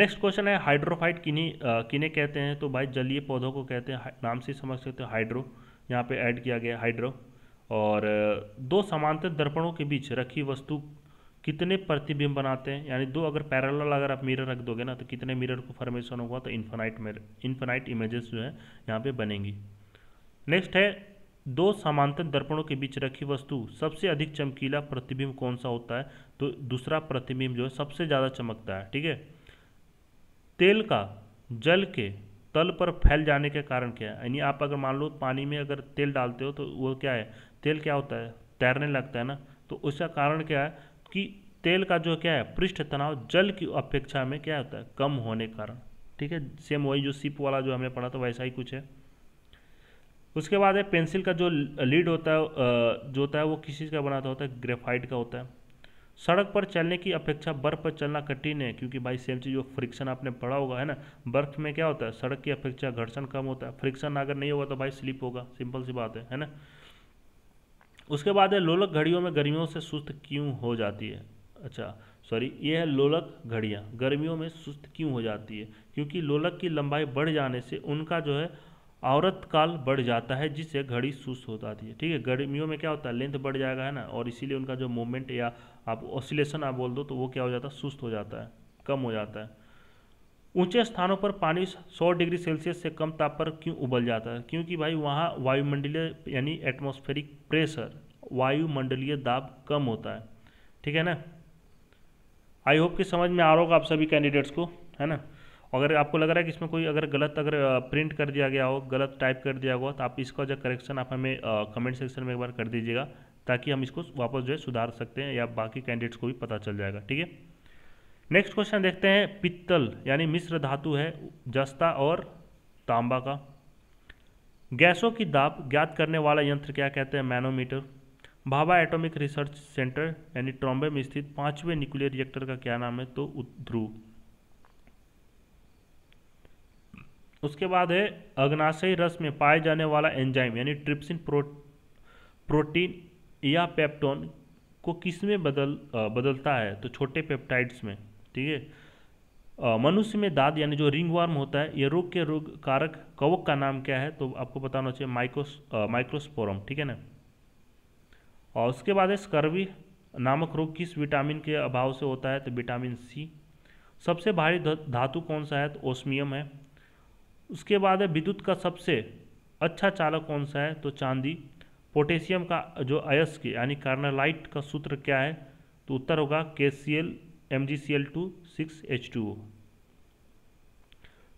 next question है हाइड्रोफाइट किन्हीं किने कहते हैं तो भाई जलीय पौधों को कहते हैं नाम से समझ सकते हो हाइड्रो यहाँ पे ऐड किया गया हाइड्रो और दो समांतर दर्पणों के बीच रखी वस्तु कितने प्रतिबिंब बनाते हैं यानी दो अगर पैरेलल अगर आप मिरर रख दोगे ना तो कितने मिरर को फॉर्मेशन होगा तो इन्फोनाइट मिरर इन्फानाइट इमेजेस जो है यहाँ पर बनेंगी नेक्स्ट है दो समांतर दर्पणों के बीच रखी वस्तु सबसे अधिक चमकीला प्रतिबिंब कौन सा होता है तो दूसरा प्रतिबिंब जो है सबसे ज़्यादा चमकता है ठीक है तेल का जल के तल पर फैल जाने के कारण क्या है यानी आप अगर मान लो पानी में अगर तेल डालते हो तो वो क्या है तेल क्या होता है तैरने लगता है ना तो उसका कारण क्या है कि तेल का जो क्या है पृष्ठ तनाव जल की अपेक्षा में क्या होता है कम होने कारण ठीक है सेम वही जो सिप वाला जो हमने पढ़ा था वैसा ही कुछ है उसके बाद है पेंसिल का जो लीड होता है जो होता है वो किस चीज़ का बनाता होता है ग्रेफाइट का होता है सड़क पर चलने की अपेक्षा बर्फ़ पर चलना कठिन है क्योंकि भाई सेम चीज़ जो फ्रिक्शन आपने पढ़ा होगा है ना बर्फ़ में क्या होता है सड़क की अपेक्षा घर्षण कम होता है फ्रिक्शन अगर नहीं होगा तो भाई स्लिप होगा सिंपल सी बात है है ना उसके बाद है लोलक घड़ियों में गर्मियों से सुस्त क्यों हो जाती है अच्छा सॉरी ये है लोलक घड़ियाँ गर्मियों में सुस्त क्यों हो जाती है क्योंकि लोलक की लंबाई बढ़ जाने से उनका जो है औरत काल बढ़ जाता है जिससे घड़ी सुस्त हो जाती है ठीक है गर्मियों में क्या होता है लेंथ बढ़ जाएगा है ना और इसीलिए उनका जो मूवमेंट या आप ऑसिलेशन आप बोल दो तो वो क्या हो जाता है सुस्त हो जाता है कम हो जाता है ऊंचे स्थानों पर पानी 100 डिग्री सेल्सियस से कम ताप पर क्यों उबल जाता है क्योंकि भाई वहाँ वायुमंडलीय यानी एटमोस्फेरिक प्रेशर वायुमंडलीय दाब कम होता है ठीक है ना आई होप कि समझ में आ रहा होगा आप सभी कैंडिडेट्स को है ना अगर आपको लग रहा है कि इसमें कोई अगर गलत अगर प्रिंट कर दिया गया हो गलत टाइप कर दिया हुआ तो आप इसका जो करेक्शन आप हमें कमेंट सेक्शन में एक बार कर दीजिएगा ताकि हम इसको वापस जो है सुधार सकते हैं या बाकी कैंडिडेट्स को भी पता चल जाएगा ठीक है नेक्स्ट क्वेश्चन देखते हैं पित्तल यानी मिश्र धातु है जस्ता और तांबा का गैसों की दाब ज्ञात करने वाला यंत्र क्या कहते हैं manometer Bhabha atomic research centre यानी ट्रॉम्बे में स्थित पांचवें न्यूक्लियर रिएक्टर का क्या नाम है तो ध्रुव उसके बाद है अग्नाशयी रस में पाए जाने वाला एंजाइम यानी ट्रिप्सिन प्रो, प्रोटीन या पेप्टोन को किस में बदल आ, बदलता है तो छोटे पेप्टाइड्स में ठीक है मनुष्य में दाद यानी जो रिंग वार्म होता है ये रोग के रोग कारक कवक का नाम क्या है तो आपको बताना चाहिए माइक्रोस माइक्रोस्पोरम ठीक है ना और उसके बाद है स्कर्वी नामक रोग किस विटामिन के अभाव से होता है तो विटामिन सी सबसे भारी धातु कौन सा है तो ओस्मियम है उसके बाद है विद्युत का सबसे अच्छा चालक कौन सा है तो चांदी पोटेशियम का जो अयस्क यानी कार्नालाइट का सूत्र क्या है तो उत्तर होगा K C L M G C L two six H two O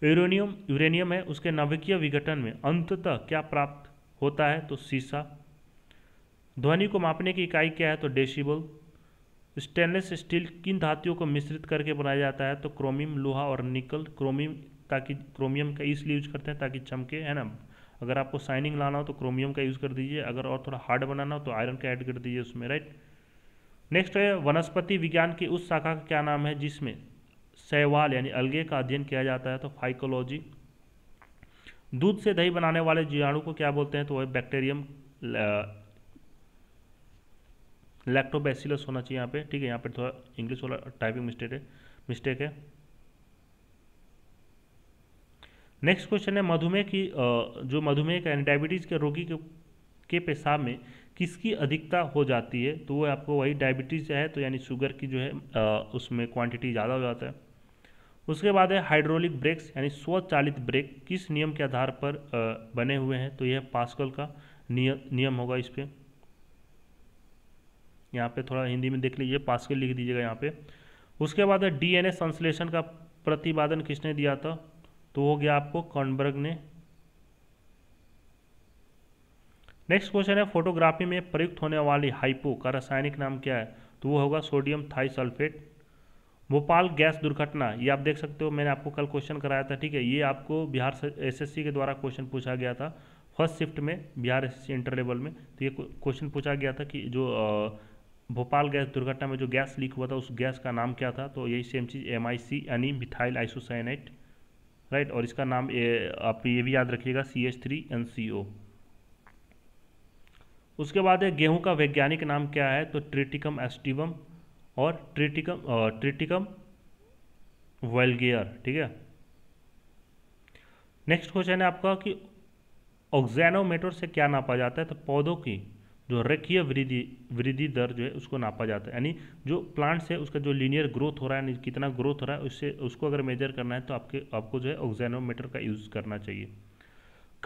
uranium uranium है उसके नवकीय विघटन में अंततः क्या प्राप्त होता है तो सीसा ध्वनि को मापने की इकाई क्या है तो डेसिबल स्टेनलेस स्टील किन धातुओं को मिश्रित करके बनाया जाता है तो क्रोमियम लोहा और निकल क्रोमियम ताकि क्रोमियम का इसलिए यूज करते हैं ताकि चमके है ना अगर आपको साइनिंग लाना हो तो क्रोमियम का यूज़ कर दीजिए अगर और थोड़ा हार्ड बनाना हो तो आयरन का ऐड कर दीजिए उसमें राइट नेक्स्ट है वनस्पति विज्ञान की उस शाखा का क्या नाम है जिसमें शैवाल यानी अलगे का अध्ययन किया जाता है तो फाइकोलॉजी दूध से दही बनाने वाले जीवाणु को क्या बोलते हैं तो वह बैक्टेरियम लैक्टोबैसिलस होना चाहिए यहाँ पे ठीक है यहाँ पे थोड़ा इंग्लिश वाला टाइपिंग मिस्टेक है मिस्टेक है नेक्स्ट क्वेश्चन है मधुमेह की जो मधुमेह का डायबिटीज़ के रोगी के, के पेशाब में किसकी अधिकता हो जाती है तो वो आपको वही डायबिटीज़ है तो यानी शुगर की जो है उसमें क्वांटिटी ज़्यादा हो जाता है उसके बाद है हाइड्रोलिक ब्रेक्स यानी स्वचालित ब्रेक किस नियम के आधार पर बने हुए हैं तो यह पास्कल का नियम होगा इस पर यहाँ पे थोड़ा हिंदी में देख लीजिए पास्कल लिख दीजिएगा यहाँ पे उसके बाद है डी संश्लेषण का प्रतिपादन किसने दिया था तो हो गया आपको कॉनबर्ग ने नेक्स्ट क्वेश्चन है फोटोग्राफी में प्रयुक्त होने वाली हाइपो का रासायनिक नाम क्या है तो वो होगा sodium thio sulphate Bhopal gas दुर्घटना ये आप देख सकते हो मैंने आपको कल क्वेश्चन कराया था ठीक है ये आपको बिहार एसएससी के द्वारा क्वेश्चन पूछा गया था फर्स्ट शिफ्ट में बिहार एस इंटर लेवल में तो ये क्वेश्चन पूछा गया था कि जो भोपाल गैस दुर्घटना में जो गैस लीक हुआ था उस गैस का नाम क्या था तो यही सेम चीज़ एम आई सी यानी मिथाइल आइसोसाइनाइट राइट और इसका नाम ए, आप ये भी याद रखिएगा C H three N C O उसके बाद है गेहूं का वैज्ञानिक नाम क्या है तो ट्रिटिकम एस्टिवम और ट्रिटिकम ट्रिटिकम वेलगेयर ठीक है नेक्स्ट क्वेश्चन है आपका कि ऑक्जैनोमेटर से क्या नापा जाता है तो पौधों की जो रेखीय वृद्धि वृद्धि दर जो है उसको नापा जाता है यानी जो प्लांट्स है उसका जो लीनियर ग्रोथ हो रहा है कितना ग्रोथ हो रहा है उससे उसको अगर मेजर करना है तो आपके आपको जो है ऑक्जेनोमीटर का यूज़ करना चाहिए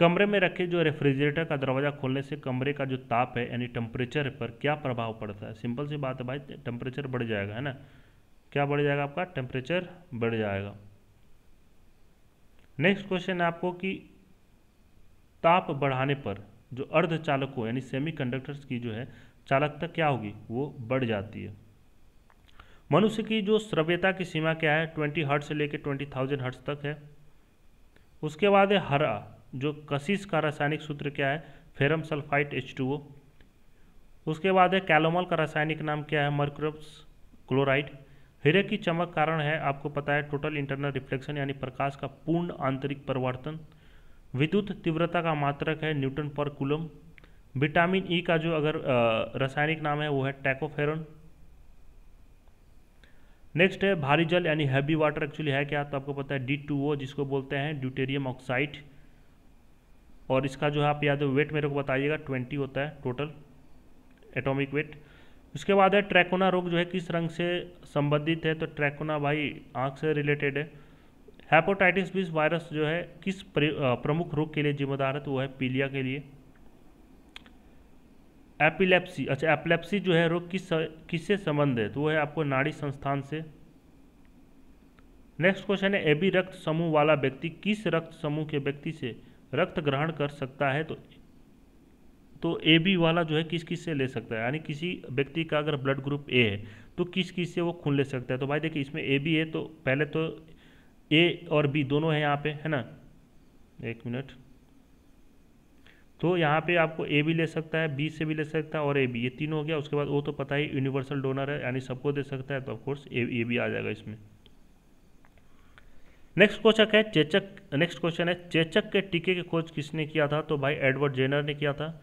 कमरे में रखे जो रेफ्रिजरेटर का दरवाज़ा खोलने से कमरे का जो ताप है यानी टेम्परेचर पर क्या प्रभाव पड़ता है सिंपल सी बात है भाई टेम्परेचर बढ़ जाएगा है ना क्या बढ़ जाएगा आपका टेम्परेचर बढ़ जाएगा नेक्स्ट क्वेश्चन है आपको कि ताप बढ़ाने पर जो हो यानी सेमी कंडक्टर्स की जो है चालकता क्या होगी वो बढ़ जाती है मनुष्य की जो श्रव्यता की सीमा क्या है ट्वेंटी हर्ट से लेकर ट्वेंटी थाउजेंड हर्ट्स तक है उसके बाद है हरा जो कशिश का रासायनिक सूत्र क्या है ferrum sulphite H two O उसके बाद है कैलोमल का रासायनिक नाम क्या है मर्क्रोप्स क्लोराइड हिरे की चमक कारण है आपको पता है टोटल इंटरनल रिफ्लेक्शन यानी प्रकाश का पूर्ण आंतरिक परिवर्तन विद्युत तीव्रता का मात्रक है Newton per coulomb vitamin E e का जो अगर रासायनिक नाम है वो है टैकोफेरन नेक्स्ट है भारी जल यानी हैवी वाटर एक्चुअली है क्या तो आपको पता है डी टू ओ जिसको बोलते हैं ड्यूटेरियम ऑक्साइड और इसका जो है आप याद वेट मेरे को बताइएगा ट्वेंटी होता है टोटल एटॉमिक वेट उसके बाद है ट्रैकोना रोग जो है किस रंग से संबंधित है तो ट्रैकोना भाई आँख से रिलेटेड है हेपोटाइटिस बीस वायरस जो है किस प्रमुख रोग के लिए जिम्मेदार है तो वो है पीलिया के लिए एपिलेप्सी अच्छा एपिलेप्सी जो है रोग किस किससे संबंध है तो वो है आपको नाड़ी संस्थान से नेक्स्ट क्वेश्चन है एबी रक्त समूह वाला व्यक्ति किस रक्त समूह के व्यक्ति से रक्त ग्रहण कर सकता है तो तो ए बी वाला जो है किस किस से ले सकता है यानी किसी व्यक्ति का अगर ब्लड ग्रुप ए है तो किस किस से वो खून ले सकता है तो भाई देखिए इसमें ए बी है तो पहले तो ए और बी दोनों हैं यहाँ पे है ना एक मिनट तो यहाँ पे आपको ए भी ले सकता है बी से भी ले सकता है और ए बी ये तीन हो गया उसके बाद वो तो पता ही यूनिवर्सल डोनर है यानी सबको दे सकता है तो ऑफकोर्स ए ए भी आ जाएगा इसमें नेक्स्ट क्वेश्चन है चेचक नेक्स्ट क्वेश्चन है चेचक के टीके की खोज किसने किया था तो भाई एडवर्ड जेनर ने किया था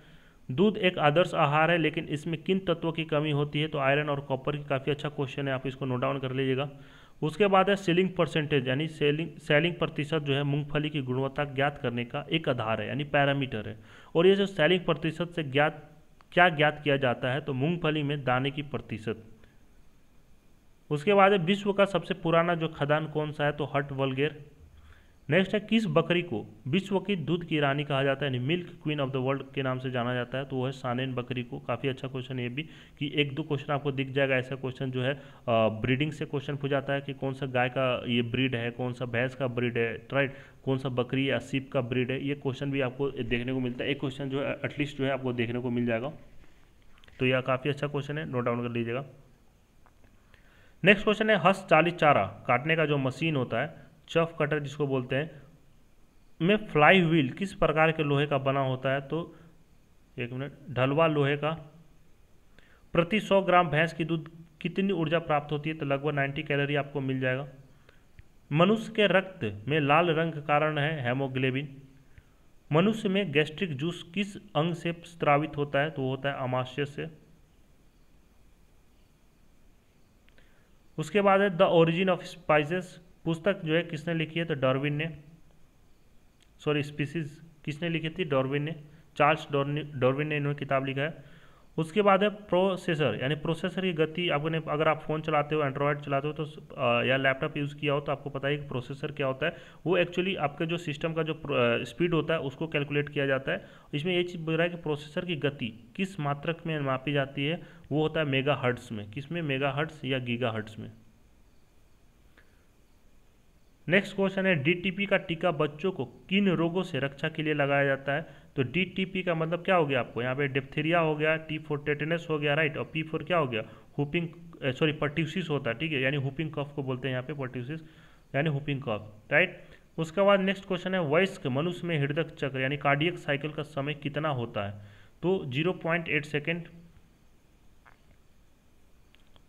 दूध एक आदर्श आहार है लेकिन इसमें किन तत्वों की कमी होती है तो आयरन और कॉपर की काफ़ी अच्छा क्वेश्चन है आप इसको नोट डाउन कर लीजिएगा उसके बाद है सेलिंग परसेंटेज यानी सेलिंग सेलिंग प्रतिशत जो है मूंगफली की गुणवत्ता ज्ञात करने का एक आधार है यानी पैरामीटर है और ये जो सेलिंग प्रतिशत से ज्ञात क्या ज्ञात किया जाता है तो मूंगफली में दाने की प्रतिशत उसके बाद है विश्व का सबसे पुराना जो खदान कौन सा है तो हट वलगेर नेक्स्ट है किस बकरी को विश्व की दूध की रानी कहा जाता है यानी milk queen of the world के नाम से जाना जाता है तो वो है सानेन बकरी को काफ़ी अच्छा क्वेश्चन ये भी कि एक दो क्वेश्चन आपको दिख जाएगा ऐसा क्वेश्चन जो है ब्रीडिंग से क्वेश्चन पूछा जाता है कि कौन सा गाय का ये ब्रीड है कौन सा भैंस का ब्रीड है राइट कौन सा बकरी या सीप का ब्रीड है ये क्वेश्चन भी आपको देखने को मिलता है एक क्वेश्चन जो है एटलीस्ट जो है आपको देखने को मिल जाएगा तो यह काफ़ी अच्छा क्वेश्चन है नोट डाउन कर लीजिएगा नेक्स्ट क्वेश्चन है हस्त चालीस चारा काटने का जो मशीन होता है चफ कटर जिसको बोलते हैं में फ्लाई व्हील किस प्रकार के लोहे का बना होता है तो एक मिनट ढलवा लोहे का प्रति 100 ग्राम भैंस की दूध कितनी ऊर्जा प्राप्त होती है तो लगभग 90 कैलोरी आपको मिल जाएगा मनुष्य के रक्त में लाल रंग का कारण है हेमोग्लोबिन मनुष्य में गैस्ट्रिक जूस किस अंग से स्त्रावित होता है तो वो होता है अमाशय से उसके बाद है द ओरिजिन ऑफ स्पाइसेस पुस्तक जो है किसने लिखी है तो डॉर्विन ने सॉरी स्पीसीज किसने लिखी थी डॉर्विन ने चार्ल्स डॉर्विन ने इन्होंने किताब लिखा है उसके बाद है प्रोसेसर यानी प्रोसेसर की गति आपको ने अगर आप फ़ोन चलाते हो एंड्रॉयड चलाते हो तो या लैपटॉप यूज़ किया हो तो आपको पता है कि प्रोसेसर क्या होता है वो एक्चुअली आपके जो सिस्टम का जो स्पीड होता है उसको कैलकुलेट किया जाता है इसमें ये चीज़ बोल रहा है कि प्रोसेसर की गति किस मात्रक में मापी जाती है वो होता है मेगा हर्ट्स में किस में मेगा हर्ट्स या गीगा हर्ट्स में नेक्स्ट क्वेश्चन है डीटीपी का टीका बच्चों को किन रोगों से रक्षा के लिए लगाया जाता है तो डीटीपी का मतलब क्या हो गया आपको यहाँ पे डिप्थीरिया हो गया टी फोर टेटेनस हो गया राइट और पी फोर क्या हो गया हुपिंग सॉरी पर्ट्यूसिस होता है ठीक है यानी हुपिंग कफ को बोलते हैं यहाँ पे पर्ट्यूसिस यानी हुपिंग कफ राइट उसके बाद नेक्स्ट क्वेश्चन है वयस्क मनुष्य में हृदय चक्र यानी कार्डियक साइकिल का समय कितना होता है तो जीरो पॉइंट एट सेकेंड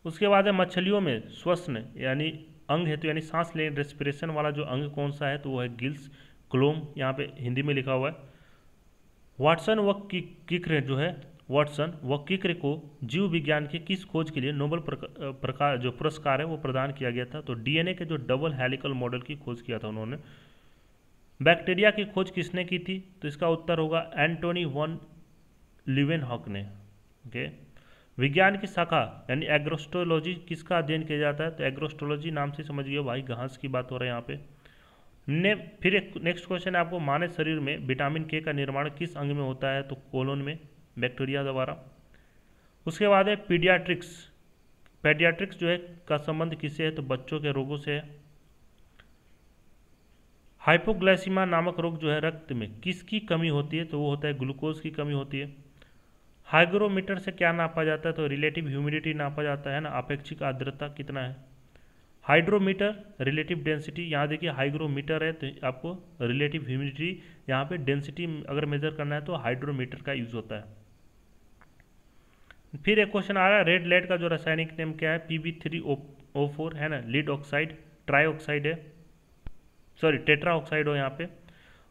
उसके बाद है मछलियों में श्वसन यानी अंग है तो यानी सांस लेने रेस्पिरेशन वाला जो अंग कौन सा है तो वो है गिल्स क्लोम यहाँ पे हिंदी में लिखा हुआ है वाटसन व किक्रे जो है वाटसन व किक्रे को जीव विज्ञान के किस खोज के लिए नोबल प्रकार जो पुरस्कार है वो प्रदान किया गया था तो डीएनए के जो डबल हेलिकल मॉडल की खोज किया था उन्होंने बैक्टीरिया की खोज किसने की थी तो इसका उत्तर होगा एंटोनी वन लिवेनहॉक ने ओके okay? विज्ञान की शाखा यानी एग्रोस्ट्रोलॉजी किसका अध्ययन किया जाता है तो एग्रोस्ट्रोलॉजी नाम से समझिए भाई घास की बात हो रहा है यहाँ पे ने फिर एक नेक्स्ट क्वेश्चन है आपको मानव शरीर में विटामिन के का निर्माण किस अंग में होता है तो कोलोन में बैक्टीरिया द्वारा उसके बाद है पीडियाट्रिक्स पेडियाट्रिक्स जो है का संबंध किससे है तो बच्चों के रोगों से है हाइपोग्लाइसीमा नामक रोग जो है रक्त में किसकी कमी होती है तो वो होता है ग्लूकोज की कमी होती है हाइग्रोमीटर से क्या नापा जाता है तो रिलेटिव ह्यूमिडिटी नापा जाता है ना अपेक्षिक आर्द्रता कितना है हाइड्रोमीटर रिलेटिव डेंसिटी यहाँ देखिए हाइग्रोमीटर है तो आपको रिलेटिव ह्यूमिडिटी यहाँ पे डेंसिटी अगर मेजर करना है तो हाइड्रोमीटर का यूज़ होता है फिर एक क्वेश्चन आ रहा है रेड लेड का जो रासायनिक नेम क्या है P B three O O four है ना लीड ऑक्साइड ट्राई ऑक्साइड है सॉरी टेट्रा ऑक्साइड हो यहाँ पे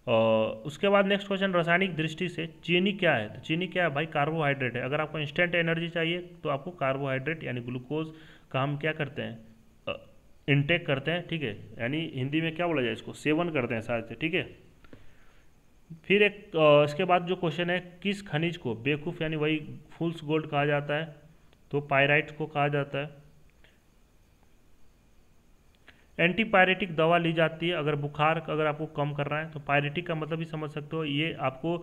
उसके बाद नेक्स्ट क्वेश्चन रासायनिक दृष्टि से चीनी क्या है तो चीनी क्या है भाई कार्बोहाइड्रेट है अगर आपको इंस्टेंट एनर्जी चाहिए तो आपको कार्बोहाइड्रेट यानी ग्लूकोज का हम क्या करते हैं इनटेक करते हैं ठीक है यानी हिंदी में क्या बोला जाए इसको सेवन करते हैं शायद से ठीक है फिर एक इसके बाद जो क्वेश्चन है किस खनिज को बेकूफ़ यानी वही फुल्स गोल्ड कहा जाता है तो पायराइट को कहा जाता है एंटीपायरेटिक दवा ली जाती है अगर बुखार अगर आपको कम करना है तो पायरेटिक का मतलब भी समझ सकते हो ये आपको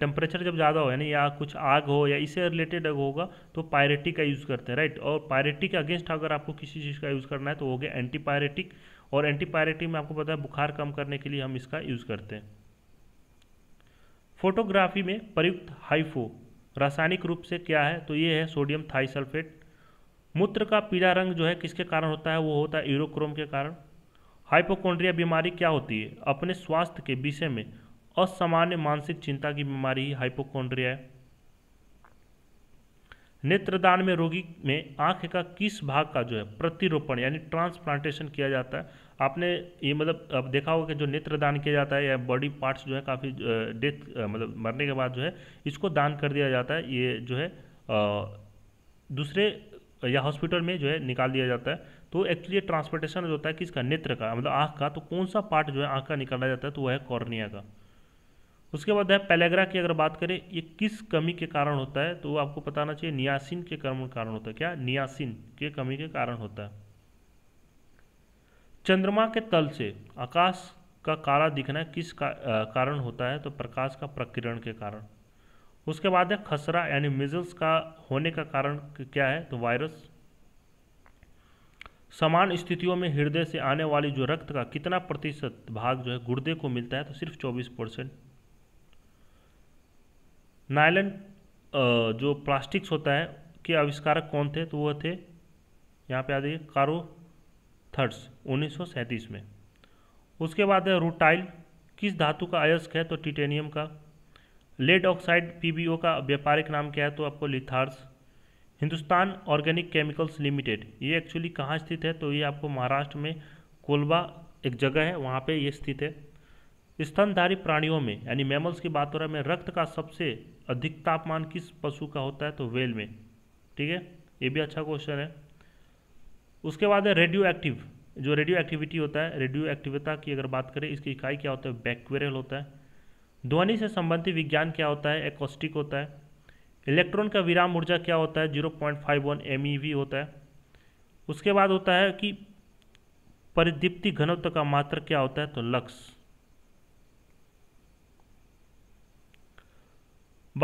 टेम्परेचर जब ज़्यादा हो यानी या कुछ आग हो या इससे रिलेटेड होगा तो पायरेटिक का यूज़ करते हैं राइट और पायरेटिक के अगेंस्ट अगर आपको किसी चीज़ का यूज़ करना है तो हो गया एंटीपायरेटिक और एंटीपायरेटिक में आपको पता है बुखार कम करने के लिए हम इसका यूज़ करते हैं फोटोग्राफी में प्रयुक्त हाइफो रासायनिक रूप से क्या है तो ये है सोडियम थाई सल्फेट मूत्र का पीला रंग जो है किसके कारण होता है वो होता है यूरोक्रोम के कारण हाइपोकोन्ड्रिया बीमारी क्या होती है अपने स्वास्थ्य के विषय में असामान्य मानसिक चिंता की बीमारी ही हाइपोकोन्ड्रिया है नेत्रदान में रोगी में आँख का किस भाग का जो है प्रतिरोपण यानी ट्रांसप्लांटेशन किया जाता है आपने ये मतलब अब देखा होगा कि जो नेत्रदान किया जाता है या बॉडी पार्ट्स जो है काफ़ी डेथ मतलब मरने के बाद जो है इसको दान कर दिया जाता है ये जो है आ, दूसरे या हॉस्पिटल में जो है निकाल दिया जाता है तो एक्चुअली ट्रांसपोर्टेशन जो होता है किसका नेत्र का मतलब आँख का तो कौन सा पार्ट जो है आँख का निकाला जाता है तो वह है कॉर्निया का उसके बाद है पेलेग्रा की अगर बात करें ये किस कमी के कारण होता है तो आपको बताना चाहिए नियासिन के कारण होता है क्या नियासिन के कमी के कारण होता है चंद्रमा के तल से आकाश का काला दिखना किस का, आ, कारण होता है तो प्रकाश का प्रकिरण के कारण उसके बाद है खसरा यानी मिजल्स का होने का कारण क्या है तो वायरस समान स्थितियों में हृदय से आने वाली जो रक्त का कितना प्रतिशत भाग जो है गुर्दे को मिलता है तो सिर्फ 24 परसेंट नायलन जो प्लास्टिक्स होता है के आविष्कारक कौन थे तो वह थे यहाँ पे आ जाइए कारो थर्ड्स उन्नीस में उसके बाद है रूटाइल किस धातु का अयस्क है तो टिटेनियम का लेड ऑक्साइड पीबीओ का व्यापारिक नाम क्या है तो आपको litharge Hindustan organic chemicals limited ये एक्चुअली कहाँ स्थित है तो ये आपको महाराष्ट्र में कोलबा एक जगह है वहाँ पे ये स्थित है स्तनधारी प्राणियों में यानी मैमल्स की बात हो रहा है मैं रक्त का सबसे अधिक तापमान किस पशु का होता है तो वेल में ठीक है ये भी अच्छा क्वेश्चन है उसके बाद है रेडियो एक्टिव जो रेडियो एक्टिविटी होता है रेडियो एक्टिविता की अगर बात करें इसकी इकाई क्या होता है बैक्वेरल होता है ध्वनि से संबंधित विज्ञान क्या होता है एकोस्टिक होता है इलेक्ट्रॉन का विराम ऊर्जा क्या होता है 0.51 पॉइंट e होता है उसके बाद होता है कि परिदीप्ति घनत्व का मात्र क्या होता है तो लक्स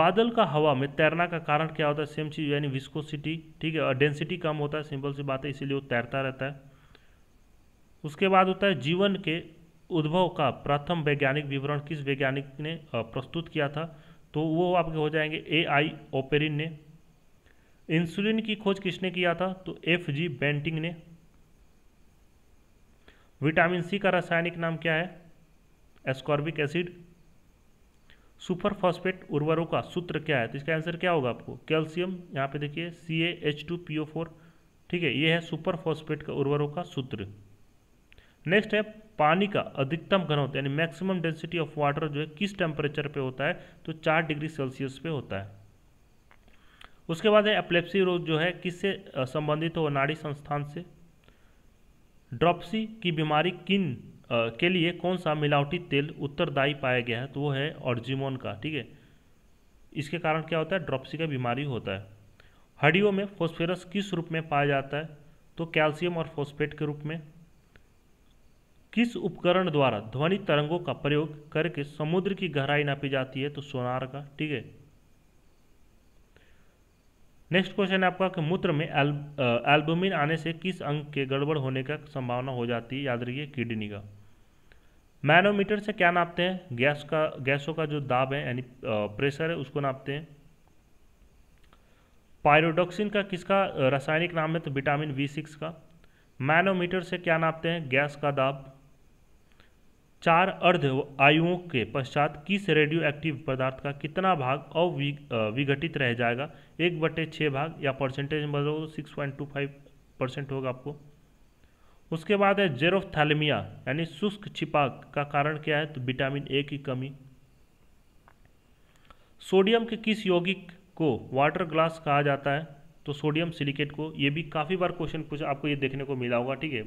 बादल का हवा में तैरना का कारण क्या होता है सेम चीज़ यानी विस्कोसिटी ठीक है डेंसिटी कम होता है सिंपल सी बात है इसीलिए वो तैरता रहता है उसके बाद होता है जीवन के उद्भव का प्रथम वैज्ञानिक विवरण किस वैज्ञानिक ने प्रस्तुत किया था तो वो आपके हो जाएंगे ए आई ओपेरिन ने इंसुलिन की खोज किसने किया था तो एफ जी बेंटिंग ने विटामिन सी का रासायनिक नाम क्या है एस्कॉर्बिक एसिड सुपर फॉस्फेट उर्वरों का सूत्र क्या है तो इसका आंसर क्या होगा आपको कैल्शियम यहाँ पे देखिए C A H two P O four ठीक है ये है सुपर फॉस्फेट का उर्वरों का सूत्र नेक्स्ट है पानी का अधिकतम घनत्व यानी मैक्सिमम डेंसिटी ऑफ वाटर जो है किस टेम्परेचर पे होता है तो चार डिग्री सेल्सियस पे होता है उसके बाद है एप्लेप्सी रोग जो है किससे संबंधित हो नाड़ी संस्थान से ड्रॉपसी की बीमारी किन आ, के लिए कौन सा मिलावटी तेल उत्तरदायी पाया गया है तो वो है ऑर्जिमोन का ठीक है इसके कारण क्या होता है ड्रॉपसी का बीमारी होता है हड्डियों में फॉस्फेरस किस रूप में पाया जाता है तो कैल्शियम और फॉस्फेट के रूप में किस उपकरण द्वारा ध्वनि तरंगों का प्रयोग करके समुद्र की गहराई नापी जाती है तो सोनार का ठीक है नेक्स्ट क्वेश्चन है आपका कि मूत्र में एल्बुमिन आने से किस अंग के गड़बड़ होने का संभावना हो जाती है याद रखिए किडनी का मैनोमीटर से क्या नापते हैं गैस का गैसों का जो दाब है यानी प्रेशर है उसको नापते हैं पायरोडोक्सिन का किसका रासायनिक नाम है तो विटामिन बी सिक्स का मैनोमीटर से क्या नापते हैं गैस का दाब चार अर्ध आयुओं के पश्चात किस रेडियो एक्टिव पदार्थ का कितना भाग अविघटित रह जाएगा एक बटे छः भाग या परसेंटेज में बदलोग तो six point two five percent होगा आपको उसके बाद है जेरोथैलेमिया यानी शुष्क छिपा का कारण क्या है तो विटामिन ए की कमी सोडियम के किस यौगिक को वाटर ग्लास कहा जाता है तो सोडियम सिलिकेट को ये भी काफ़ी बार क्वेश्चन पूछा आपको ये देखने को मिला होगा ठीक है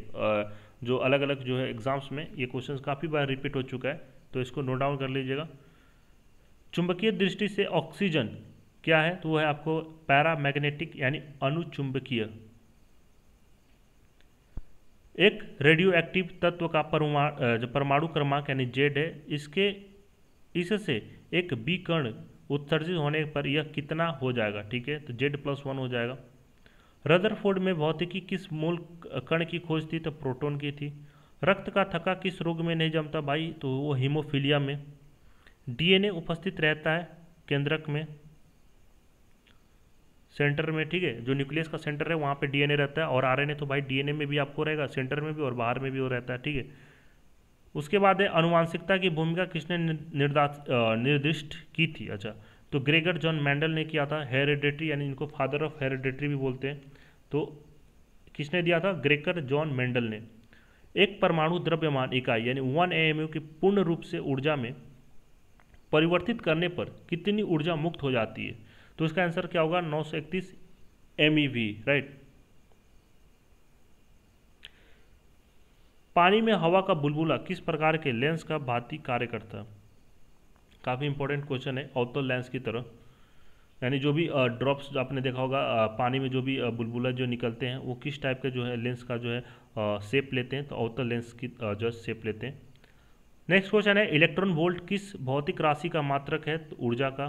जो अलग अलग जो है एग्ज़ाम्स में ये क्वेश्चन काफ़ी बार रिपीट हो चुका है तो इसको नोट डाउन कर लीजिएगा चुंबकीय दृष्टि से ऑक्सीजन क्या है तो वो है आपको पैरा मैग्नेटिक यानी अनुचुंबकीय एक रेडियो एक्टिव तत्व का परमाणु जो परमाणु क्रमांक यानी जेड है इसके इससे एक बी कर्ण उत्सर्जित होने पर यह कितना हो जाएगा ठीक है तो जेड प्लस वन हो जाएगा रदरफोर्ड में भौतिकी किस मूल कण की खोज थी तो प्रोटोन की थी रक्त का थका किस रोग में नहीं जमता भाई तो वो हीमोफीलिया में डीएनए उपस्थित रहता है केंद्रक में सेंटर में ठीक है जो न्यूक्लियस का सेंटर है वहाँ पे डीएनए रहता है और आरएनए तो भाई डीएनए में भी आपको रहेगा सेंटर में भी और बाहर में भी वो रहता है ठीक है उसके बाद है अनुवांशिकता की भूमिका किसने निर्दा निर्दिष्ट की थी अच्छा तो ग्रेगर जॉन मैंडल ने किया था हेरिडेटरी यानी इनको फादर ऑफ हेरिडेटरी भी बोलते हैं तो किसने दिया था ग्रेकर जॉन मैंडल ने एक परमाणु द्रव्यमान इकाई यानी वन ए की पूर्ण रूप से ऊर्जा में परिवर्तित करने पर कितनी ऊर्जा मुक्त हो जाती है तो इसका आंसर क्या होगा नौ सौ इकतीस एम राइट e पानी में हवा का बुलबुला किस प्रकार के लेंस का भांति कार्य करता है काफ़ी इंपॉर्टेंट क्वेश्चन है अवतल लेंस की तरह यानी जो भी ड्रॉप्स जो आपने देखा होगा पानी में जो भी बुलबुला जो निकलते हैं वो किस टाइप के जो है लेंस का जो है शेप लेते हैं तो अवतल लेंस की जो शेप लेते हैं नेक्स्ट क्वेश्चन है इलेक्ट्रॉन वोल्ट किस भौतिक राशि का मात्रक है तो ऊर्जा का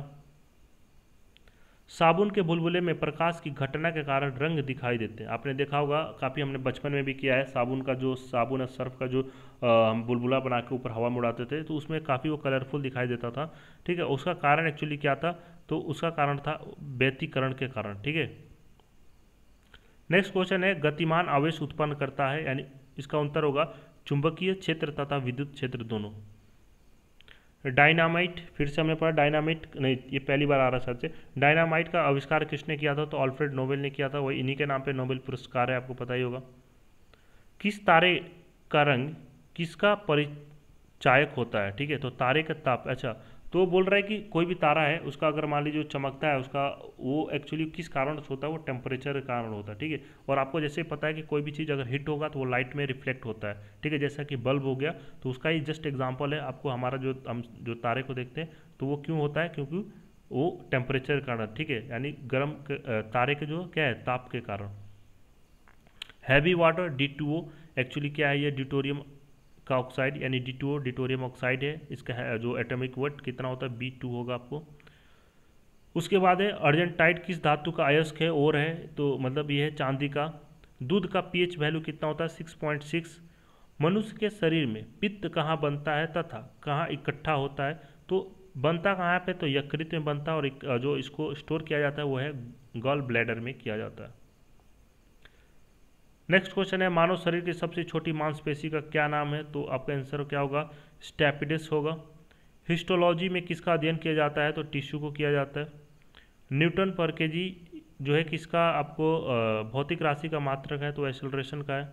साबुन के बुलबुले में प्रकाश की घटना के कारण रंग दिखाई देते हैं आपने देखा होगा काफ़ी हमने बचपन में भी किया है साबुन का जो साबुन और सर्फ का जो हम बुलबुला बना के ऊपर हवा में उड़ाते थे तो उसमें काफ़ी वो कलरफुल दिखाई देता था ठीक है उसका कारण एक्चुअली क्या था तो उसका कारण था व्यतीकरण के कारण ठीक है नेक्स्ट क्वेश्चन है गतिमान आवेश उत्पन्न करता है यानी इसका उत्तर होगा चुंबकीय क्षेत्र तथा विद्युत क्षेत्र दोनों डायनामाइट फिर से हमने पढ़ा डायनामाइट नहीं ये पहली बार आ रहा है से डायनामाइट का आविष्कार किसने किया था तो ऑल्फ्रेड नोबेल ने किया था वही इन्हीं के नाम पे नोबेल पुरस्कार है आपको पता ही होगा किस तारे का रंग किसका परिचायक होता है ठीक है तो तारे का ताप अच्छा तो बोल रहा है कि कोई भी तारा है उसका अगर मान लीजिए चमकता है उसका वो एक्चुअली किस कारण होता है वो टेम्परेचर के कारण होता है ठीक है और आपको जैसे पता है कि कोई भी चीज़ अगर हिट होगा तो वो लाइट में रिफ्लेक्ट होता है ठीक है जैसा कि बल्ब हो गया तो उसका ही जस्ट एग्जाम्पल है आपको हमारा जो हम जो तारे को देखते हैं तो वो क्यों होता है क्योंकि वो टेम्परेचर के कारण ठीक है यानी गर्म तारे के जो क्या है ताप के कारण हैवी वाटर डी एक्चुअली क्या है ये ड्यूटोरियम का ऑक्साइड यानी डी टू डिटोरियम ऑक्साइड है इसका है जो एटॉमिक वेट कितना होता है बी टू होगा आपको उसके बाद है अर्जेंटाइट किस धातु का अयस्क है और है तो मतलब ये है चांदी का दूध का पीएच वैल्यू कितना होता है सिक्स पॉइंट सिक्स मनुष्य के शरीर में पित्त कहाँ बनता है तथा कहाँ इकट्ठा होता है तो बनता कहाँ पर तो यकृत में बनता है और जो इसको स्टोर किया जाता है वो है गॉल ब्लैडर में किया जाता है नेक्स्ट क्वेश्चन है मानव शरीर की सबसे छोटी मांसपेशी का क्या नाम है तो आपका आंसर क्या होगा स्टैपिडिस होगा हिस्टोलॉजी में किसका अध्ययन किया जाता है तो टिश्यू को किया जाता है न्यूटन पर के जी जो है किसका आपको भौतिक राशि का मात्रक है तो एक्सलोरेशन का है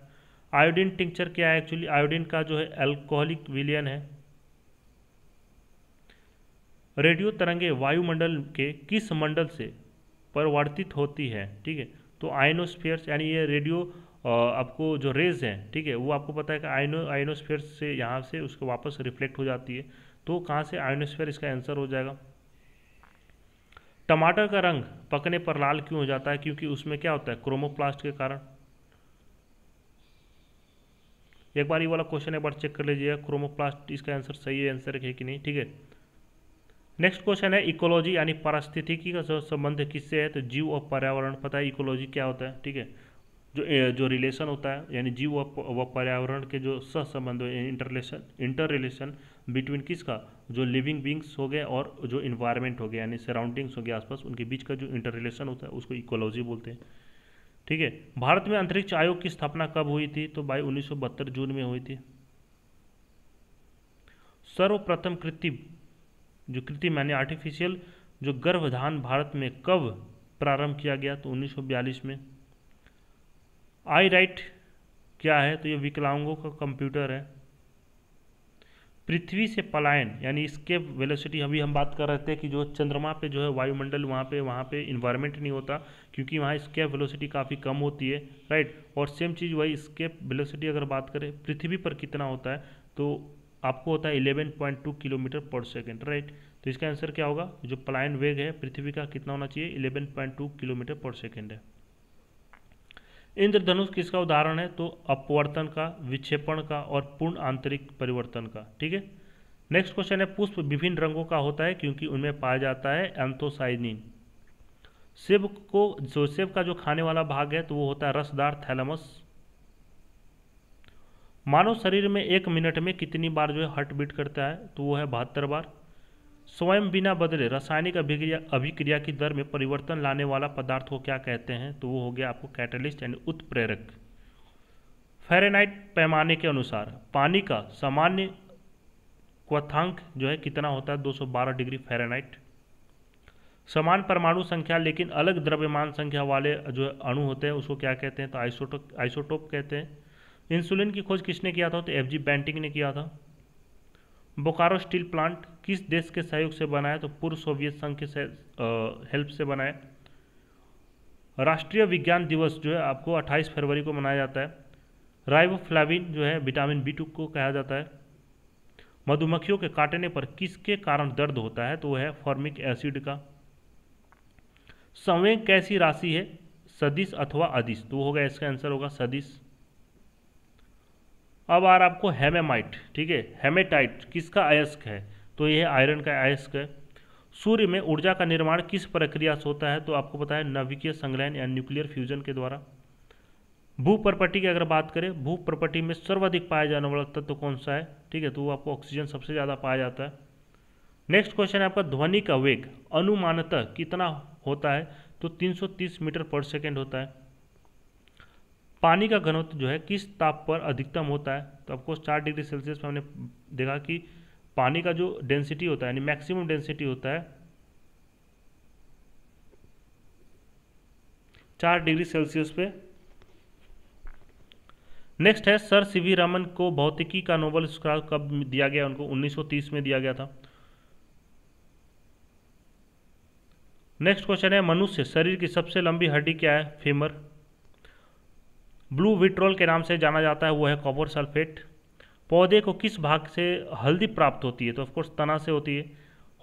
आयोडीन टिंक्चर क्या है एक्चुअली आयोडीन का जो है एल्कोहलिक विलियन है रेडियो तरंगे वायुमंडल के किस मंडल से परिवर्तित होती है ठीक है तो आइनोस्फियर्स यानी ये रेडियो आपको जो रेज हैं ठीक है वो आपको पता है कि आइनो आइनोस्फेयर से यहाँ से उसको वापस रिफ्लेक्ट हो जाती है तो कहाँ से आइनोस्फेयर इसका आंसर हो जाएगा टमाटर का रंग पकने पर लाल क्यों हो जाता है क्योंकि उसमें क्या होता है क्रोमोप्लास्ट के कारण एक बार ये वाला क्वेश्चन एक बार चेक कर लीजिएगा क्रोमोप्लास्ट इसका आंसर सही आंसर है कि नहीं ठीक है नेक्स्ट क्वेश्चन है इकोलॉजी यानी पारिस्थितिकी का संबंध किससे है तो जीव और पर्यावरण पता है इकोलॉजी क्या होता है ठीक है जो जो रिलेशन होता है यानी जीव व पर्यावरण के जो संबंध इंटरलेशन इंटर रिलेशन बिटवीन किसका जो लिविंग बींग्स हो गए और जो इन्वायरमेंट हो गया यानी सराउंडिंग्स हो गए आसपास उनके बीच का जो इंटर रिलेशन होता है उसको इकोलॉजी बोलते हैं ठीक है भारत में अंतरिक्ष आयोग की स्थापना कब हुई थी तो बाई उन्नीस जून में हुई थी सर्वप्रथम कृति जो कृतिम यानी आर्टिफिशियल जो गर्भधान भारत में कब प्रारंभ किया गया तो 1942 में आई राइट क्या है तो ये विकलांगों का कंप्यूटर है पृथ्वी से पलायन यानी इसके वेलोसिटी अभी हम बात कर रहे थे कि जो चंद्रमा पे जो है वायुमंडल वहाँ पे वहाँ पे इन्वायरमेंट नहीं होता क्योंकि वहाँ इसके वेलोसिटी काफ़ी कम होती है राइट और सेम चीज़ वही इसके वेलोसिटी अगर बात करें पृथ्वी पर कितना होता है तो आपको होता है eleven point two kilometre per second right तो इसका आंसर क्या होगा जो पलायन वेग है पृथ्वी का कितना होना चाहिए eleven point two kilometre per second है इंद्रधनुष किसका उदाहरण है तो अपवर्तन का विक्षेपण का और पूर्ण आंतरिक परिवर्तन का ठीक है नेक्स्ट क्वेश्चन है पुष्प विभिन्न रंगों का होता है क्योंकि उनमें पाया जाता है एंथोसाइनिन सेब को जो सेब का जो खाने वाला भाग है तो वो होता है रसदार थैलमस मानव शरीर में एक मिनट में कितनी बार जो है हार्ट बीट करता है तो वो है बहत्तर बार स्वयं बिना बदले रासायनिक अभिक्रिया अभिक्रिया की दर में परिवर्तन लाने वाला पदार्थ को क्या कहते हैं तो वो हो गया आपको कैटलिस्ट यानी उत्प्रेरक फेरेनाइट पैमाने के अनुसार पानी का सामान्य क्वथांक जो है कितना होता है 212 डिग्री फेरेनाइट समान परमाणु संख्या लेकिन अलग द्रव्यमान संख्या वाले जो अणु होते हैं उसको क्या कहते हैं तो आइसोटो आइसोटोप कहते हैं इंसुलिन की खोज किसने किया था तो एफ जी बैंटिंग ने किया था बोकारो स्टील प्लांट किस देश के सहयोग से बनाया तो पूर्व सोवियत संघ के हेल्प से बनाया राष्ट्रीय विज्ञान दिवस जो है आपको 28 फरवरी को मनाया जाता है राइबोफ्लाविन जो है विटामिन बी टू को कहा जाता है मधुमक्खियों के काटने पर किसके कारण दर्द होता है तो वह है फॉर्मिक एसिड का संवेग कैसी राशि है सदिश अथवा अधिश तो होगा इसका आंसर होगा सदिश अब आ रहा आपको हेमेमाइट ठीक है हेमेटाइट किसका अयस्क है तो यह आयरन का अयस्क है सूर्य में ऊर्जा का निर्माण किस प्रक्रिया से होता है तो आपको पता है नवीकीय संग्रहण या न्यूक्लियर फ्यूजन के द्वारा भू प्रपट्टी की अगर बात करें भू प्रपट्टी में सर्वाधिक पाया जाने वाला तत्व तो कौन सा है ठीक है तो वो आपको ऑक्सीजन सबसे ज़्यादा पाया जाता है नेक्स्ट क्वेश्चन है आपका ध्वनि का वेग अनुमानतः कितना होता है तो 330 मीटर पर सेकेंड होता है पानी का घनत्व जो है किस ताप पर अधिकतम होता है तो आपको चार डिग्री सेल्सियस पर हमने देखा कि पानी का जो डेंसिटी होता है यानी मैक्सिमम डेंसिटी होता है चार डिग्री सेल्सियस पे नेक्स्ट है सर सी वी रमन को भौतिकी का नोबल पुरस्कार कब दिया गया उनको 1930 में दिया गया था नेक्स्ट क्वेश्चन है मनुष्य शरीर की सबसे लंबी हड्डी क्या है फेमर ब्लू विट्रोल के नाम से जाना जाता है वो है कॉपर सल्फेट पौधे को किस भाग से हल्दी प्राप्त होती है तो ऑफकोर्स तना से होती है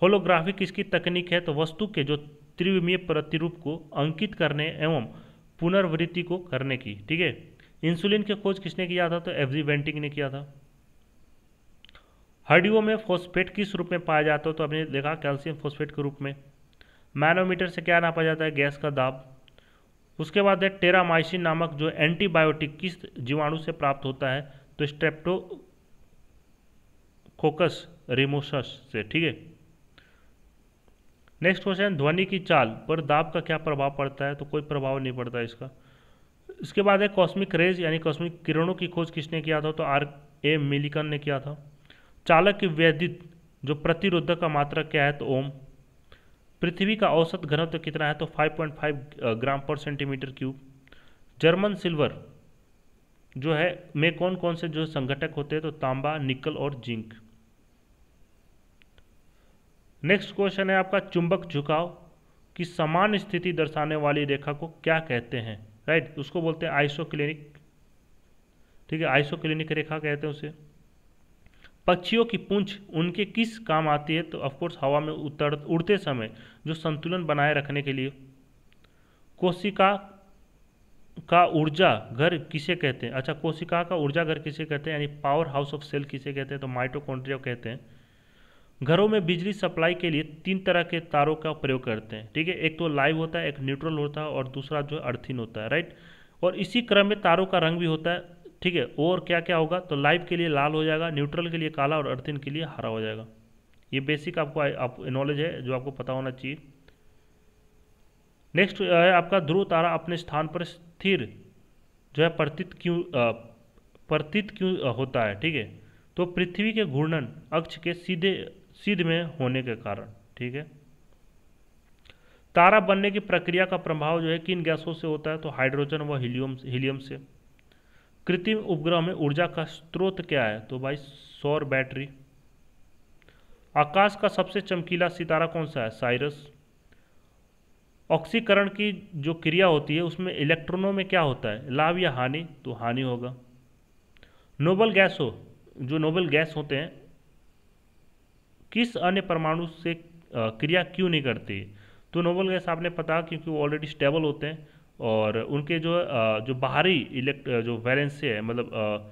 होलोग्राफी किसकी तकनीक है तो वस्तु के जो त्रिविमीय प्रतिरूप को अंकित करने एवं पुनर्वृत्ति को करने की ठीक है इंसुलिन की खोज किसने किया था तो एफजी वेंटिंग ने किया था हड्डियों में फोस्फेट किस रूप में पाया जाता है तो आपने देखा कैल्शियम फोस्फेट के रूप में मैनोमीटर से क्या नापा जाता है गैस का दाब उसके बाद है टेरामाइसिन नामक जो एंटीबायोटिक किस जीवाणु से प्राप्त होता है तो स्ट्रेप्टोकोकस रिमोसस से ठीक है नेक्स्ट क्वेश्चन ध्वनि की चाल पर दाब का क्या प्रभाव पड़ता है तो कोई प्रभाव नहीं पड़ता इसका इसके बाद है कॉस्मिक रेज यानी कॉस्मिक किरणों की खोज किसने किया था तो आर ए मिलिकन ने किया था चालक की व्यधित जो प्रतिरोधक का मात्रा क्या है तो ओम पृथ्वी का औसत घनत्व कितना है तो 5.5 ग्राम पर सेंटीमीटर क्यूब जर्मन सिल्वर जो है में कौन कौन से जो संगठक होते हैं तो तांबा निकल और जिंक नेक्स्ट क्वेश्चन है आपका चुंबक झुकाव की समान स्थिति दर्शाने वाली रेखा को क्या कहते हैं राइट उसको बोलते हैं क्लिनिक ठीक है क्लिनिक रेखा कहते हैं उसे पक्षियों की पूंछ उनके किस काम आती है तो ऑफकोर्स हवा में उतर उड़ते समय जो संतुलन बनाए रखने के लिए कोशिका का ऊर्जा घर किसे कहते हैं अच्छा कोशिका का ऊर्जा घर किसे कहते हैं यानी पावर हाउस ऑफ सेल किसे कहते हैं तो माइटोकॉन्ड्रिया कहते हैं घरों में बिजली सप्लाई के लिए तीन तरह के तारों का प्रयोग करते हैं ठीक है एक तो लाइव होता है एक न्यूट्रल होता है और दूसरा जो अर्थिन होता है राइट और इसी क्रम में तारों का रंग भी होता है ठीक है और क्या क्या होगा तो लाइव के लिए लाल हो जाएगा न्यूट्रल के लिए काला और अर्थिन के लिए हरा हो जाएगा ये बेसिक आपको आप, नॉलेज है जो आपको पता होना चाहिए नेक्स्ट है आपका ध्रुव तारा अपने स्थान पर स्थिर जो है प्रतीत क्यों प्रतीत क्यों होता है ठीक है तो पृथ्वी के घूर्णन अक्ष के सीधे सीध में होने के कारण ठीक है तारा बनने की प्रक्रिया का प्रभाव जो है किन गैसों से होता है तो हाइड्रोजन व हीलियम हीलियम से कृत्रिम उपग्रह में ऊर्जा का स्रोत क्या है तो भाई सौर बैटरी आकाश का सबसे चमकीला सितारा कौन सा है साइरस ऑक्सीकरण की जो क्रिया होती है उसमें इलेक्ट्रॉनों में क्या होता है लाभ या हानि तो हानि होगा नोबल गैस हो जो नोबल गैस होते हैं किस अन्य परमाणु से क्रिया क्यों नहीं करती तो नोबल गैस आपने पता क्योंकि वो ऑलरेडी स्टेबल होते हैं और उनके जो जो बाहरी इलेक्ट जो वैलेंस है मतलब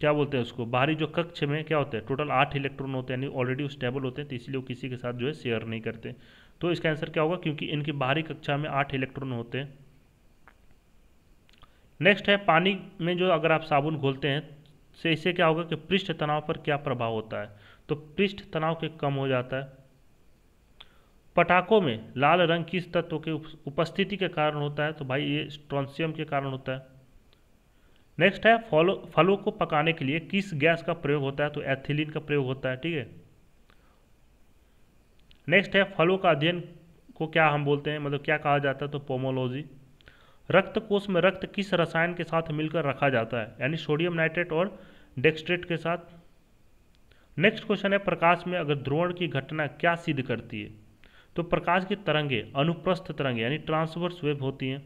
क्या बोलते हैं उसको बाहरी जो कक्ष में क्या होता है टोटल आठ इलेक्ट्रॉन होते हैं यानी ऑलरेडी वो स्टेबल होते हैं तो इसलिए वो किसी के साथ जो है शेयर नहीं करते तो इसका आंसर क्या होगा क्योंकि इनकी बाहरी कक्षा में आठ इलेक्ट्रॉन होते हैं नेक्स्ट है पानी में जो अगर आप साबुन घोलते हैं से इससे क्या होगा कि पृष्ठ तनाव पर क्या प्रभाव होता है तो पृष्ठ तनाव के कम हो जाता है पटाखों में लाल रंग किस तत्व के उपस्थिति के कारण होता है तो भाई ये स्ट्रॉन्सियम के कारण होता है नेक्स्ट है फलो फलों को पकाने के लिए किस गैस का प्रयोग होता है तो एथिलीन का प्रयोग होता है ठीक है नेक्स्ट है फलों का अध्ययन को क्या हम बोलते हैं मतलब क्या कहा जाता है तो पोमोलॉजी रक्त कोष में रक्त किस रसायन के साथ मिलकर रखा जाता है यानी सोडियम नाइट्रेट और डेक्स्ट्रेट के साथ नेक्स्ट क्वेश्चन है प्रकाश में अगर द्रोण की घटना क्या सिद्ध करती है तो प्रकाश की तरंगे अनुप्रस्थ तरंगे यानी ट्रांसवर्स वेव होती हैं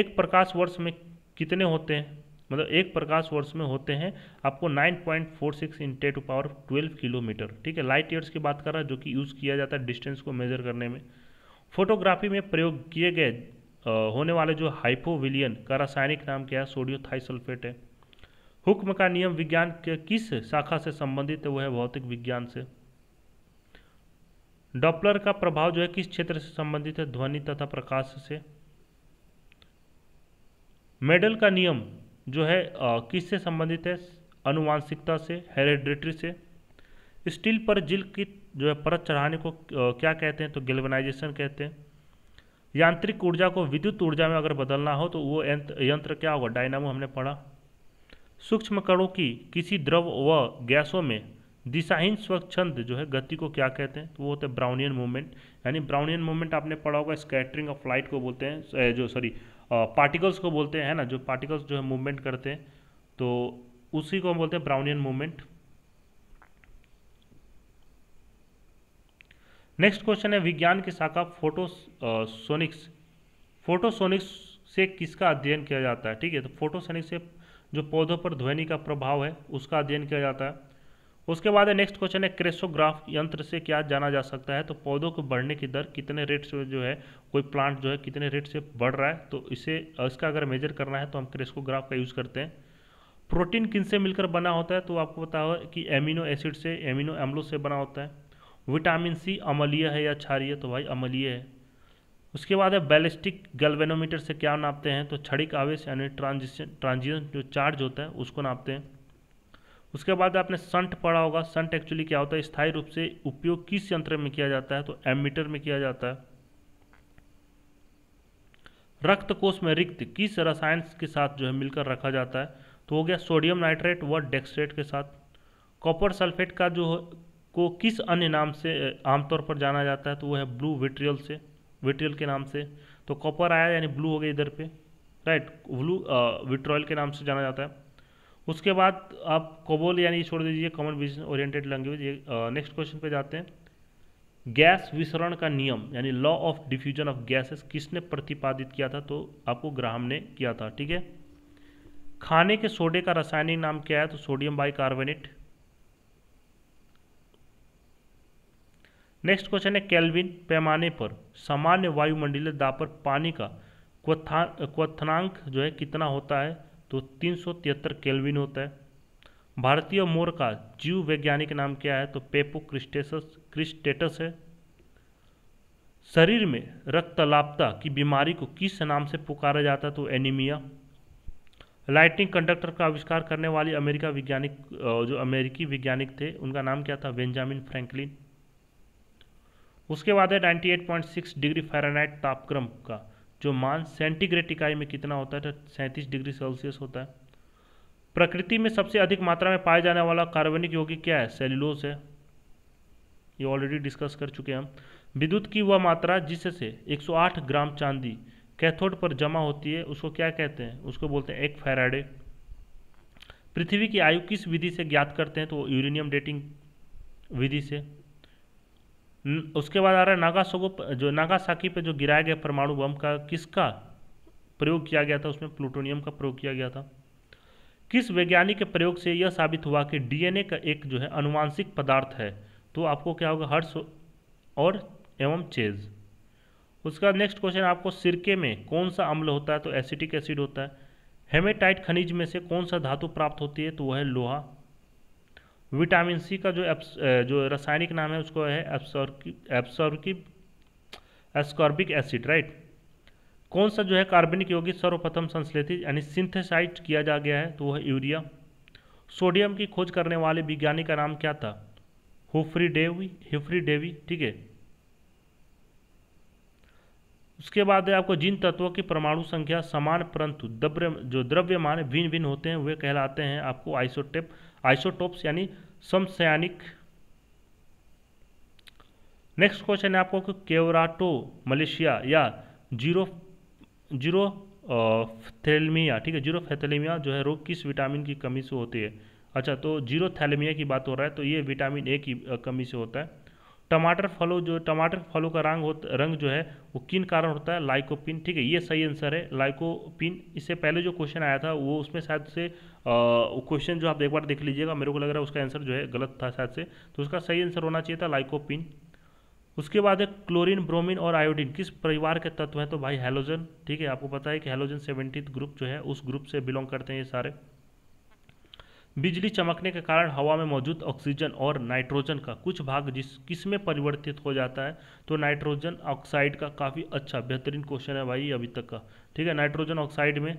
एक प्रकाश वर्ष में कितने होते हैं मतलब एक प्रकाश वर्ष में होते हैं आपको 9.46 point four six into to power twelve kilometre ठीक है लाइट ईयर्स की बात कर रहा है जो कि यूज़ किया जाता है डिस्टेंस को मेजर करने में फोटोग्राफी में प्रयोग किए गए होने वाले जो हाइपोविलियन का रासायनिक नाम क्या है थाइसल्फेट है हुक्म का नियम विज्ञान के किस शाखा से संबंधित है वह है भौतिक विज्ञान से डॉपलर का प्रभाव जो है किस क्षेत्र से संबंधित है ध्वनि तथा प्रकाश से मेडल का नियम जो है किससे संबंधित है अनुवांशिकता से हेरिडिट्री से स्टील पर जिल की जो है परत चढ़ाने को क्या कहते हैं तो गेल्वनाइजेशन कहते हैं यांत्रिक ऊर्जा को विद्युत ऊर्जा में अगर बदलना हो तो वो यंत्र क्या होगा डायनामो हमने पढ़ा सूक्ष्म कणों की किसी द्रव व गैसों में दिशाहीन स्वच्छंद जो है गति को क्या कहते हैं तो वो होता है ब्राउनियन मूवमेंट यानी ब्राउनियन मूवमेंट आपने पढ़ा होगा स्कैटरिंग ऑफ लाइट को बोलते हैं जो सॉरी पार्टिकल्स को बोलते हैं ना जो पार्टिकल्स जो है मूवमेंट करते हैं तो उसी को हम बोलते हैं ब्राउनियन मूवमेंट नेक्स्ट क्वेश्चन है विज्ञान की शाखा फोटोसोनिक्स फोटोसोनिक्स से किसका अध्ययन किया जाता है ठीक है तो फोटोसोनिक्स से जो पौधों पर ध्वनि का प्रभाव है उसका अध्ययन किया जाता है उसके बाद नेक्स्ट क्वेश्चन है क्रेसोग्राफ यंत्र से क्या जाना जा सकता है तो पौधों को बढ़ने की दर कितने रेट से जो है कोई प्लांट जो है कितने रेट से बढ़ रहा है तो इसे इसका अगर मेजर करना है तो हम क्रेसोग्राफ का यूज़ करते हैं प्रोटीन किन से मिलकर बना होता है तो आपको पता होगा कि एमिनो एसिड से एमिनो एम्लो से बना होता है विटामिन सी अमलीय है या क्षारीय तो भाई अमलीय है उसके बाद है बैलिस्टिक गैल्वेनोमीटर से क्या नापते हैं तो क्षणिक आवेश यानी ट्रांजिशन ट्रांजिशन जो चार्ज होता है उसको नापते हैं उसके बाद आपने संट पढ़ा होगा संट एक्चुअली क्या होता है स्थायी रूप से उपयोग किस यंत्र में किया जाता है तो एमीटर में किया जाता है रक्त कोष में रिक्त किस रसायन के साथ जो है मिलकर रखा जाता है तो हो गया सोडियम नाइट्रेट व डेक्सट्रेट के साथ कॉपर सल्फेट का जो को किस अन्य नाम से आमतौर पर जाना जाता है तो वो है ब्लू विट्रियल से विट्रियल के नाम से तो कॉपर आया यानी ब्लू हो गया इधर पे राइट ब्लू विट्रॉयल के नाम से जाना जाता है उसके बाद आप कोबोल यानी छोड़ दीजिए कॉमन बिजनेस ओरिएंटेड लैंग्वेज ये नेक्स्ट क्वेश्चन पे जाते हैं गैस विसरण का नियम यानी law of diffusion of gases किसने प्रतिपादित किया था तो आपको ग्राहम ने किया था ठीक है खाने के सोडे का रासायनिक नाम क्या है तो सोडियम बाइकार्बोनेट नेक्स्ट क्वेश्चन है कैलविन पैमाने पर सामान्य वायुमंडलीय दाब पर पानी का क्वथनांक जो है कितना होता है तो तीन सौ तिहत्तर केल्विन होता है भारतीय मोर का जीव वैज्ञानिक नाम क्या है तो पेपो क्रिस्टेसस क्रिस्टेटस है शरीर में रक्तलापता की बीमारी को किस नाम से पुकारा जाता है तो एनीमिया लाइटिंग कंडक्टर का आविष्कार करने वाली अमेरिका वैज्ञानिक जो अमेरिकी वैज्ञानिक थे उनका नाम क्या था बेंजामिन फ्रैंकलिन उसके बाद है 98.6 डिग्री फ़ारेनहाइट तापक्रम का जो मान सेंटीग्रेड इकाई में कितना होता है तो सैंतीस डिग्री सेल्सियस होता है प्रकृति में सबसे अधिक मात्रा में पाया जाने वाला कार्बनिक यौगिक क्या है सेल्यूलोज है ये ऑलरेडी डिस्कस कर चुके हैं हम विद्युत की वह मात्रा जिससे 108 ग्राम चांदी कैथोड पर जमा होती है उसको क्या कहते हैं उसको बोलते हैं एक फैराडे पृथ्वी की आयु किस विधि से ज्ञात करते हैं तो यूरेनियम डेटिंग विधि से उसके बाद आ रहा है नागासोगो जो नागासाकी पे जो गिराया गया परमाणु बम का किसका प्रयोग किया गया था उसमें प्लूटोनियम का प्रयोग किया गया था किस वैज्ञानिक के प्रयोग से यह साबित हुआ कि डीएनए का एक जो है अनुवांशिक पदार्थ है तो आपको क्या होगा हर्ष और एवं चेज उसका नेक्स्ट क्वेश्चन आपको सिरके में कौन सा अम्ल होता है तो एसिटिक एसिड होता है हेमेटाइट खनिज में से कौन सा धातु प्राप्त होती है तो वह है लोहा विटामिन सी का जो जो रासायनिक नाम है उसको है एब्सॉर्किव एस्कॉर्बिक एसिड राइट कौन सा जो है कार्बनिक यौगिक सर्वप्रथम संश्लेषित यानी सिंथेसाइज किया जा गया है तो वह यूरिया सोडियम की खोज करने वाले विज्ञानी का नाम क्या था हुफ्री डेवी हिफ्री डेवी ठीक है उसके बाद है आपको जिन तत्वों की परमाणु संख्या समान परंतु द्रव्य जो द्रव्यमान भिन्न भिन्न होते हैं वे कहलाते हैं आपको आइसोटेप आइसोटोप्स यानी समसयानिक नेक्स्ट क्वेश्चन है आपको केवराटो मलेशिया या जीरो जीरो थैलेमिया ठीक है जीरो थैलेमिया जो है रोग किस विटामिन की कमी से होती है अच्छा तो जीरो थैलेमिया की बात हो रहा है तो ये विटामिन ए की कमी से होता है टमाटर फलों जो टमाटर फलों का रंग होता रंग जो है वो किन कारण होता है लाइकोपिन ठीक है ये सही आंसर है लाइकोपिन इससे पहले जो क्वेश्चन आया था वो उसमें शायद से क्वेश्चन जो आप एक बार देख लीजिएगा मेरे को लग रहा है उसका आंसर जो है गलत था शायद से तो उसका सही आंसर होना चाहिए था लाइकोपिन उसके बाद है क्लोरीन ब्रोमिन और आयोडीन किस परिवार के तत्व हैं तो भाई हेलोजन ठीक है आपको पता है कि हेलोजन सेवेंटीथ ग्रुप जो है उस ग्रुप से बिलोंग करते हैं ये सारे बिजली चमकने के कारण हवा में मौजूद ऑक्सीजन और नाइट्रोजन का कुछ भाग जिस किसमें परिवर्तित हो जाता है तो नाइट्रोजन ऑक्साइड का काफ़ी अच्छा बेहतरीन क्वेश्चन है भाई अभी तक का ठीक है नाइट्रोजन ऑक्साइड में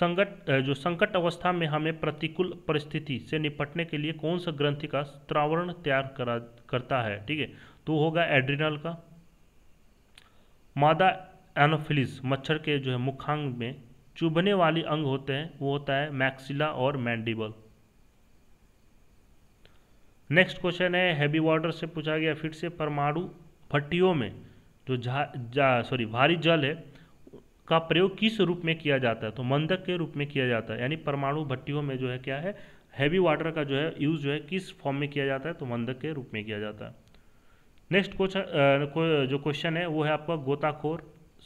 संकट जो संकट अवस्था में हमें प्रतिकूल परिस्थिति से निपटने के लिए कौन सा ग्रंथि का त्रावरण तैयार करा करता है ठीक है तो होगा एड्रिनल का मादा एनोफिलिस मच्छर के जो है मुखांग में चुभने वाली अंग होते हैं वो होता है मैक्सिला और मैंडिबल नेक्स्ट क्वेश्चन है हैवी वाटर से पूछा गया फिर से परमाणु भट्टियों में जो झा जा सॉरी भारी जल है का प्रयोग किस रूप में किया जाता है तो मंदक के रूप में किया जाता है यानी परमाणु भट्टियों में जो है क्या है हैवी वाटर का जो है यूज़ जो है किस फॉर्म में किया जाता है तो मंदक के रूप में किया जाता है नेक्स्ट क्वेश्चन जो क्वेश्चन है वो है आपका गोताखोर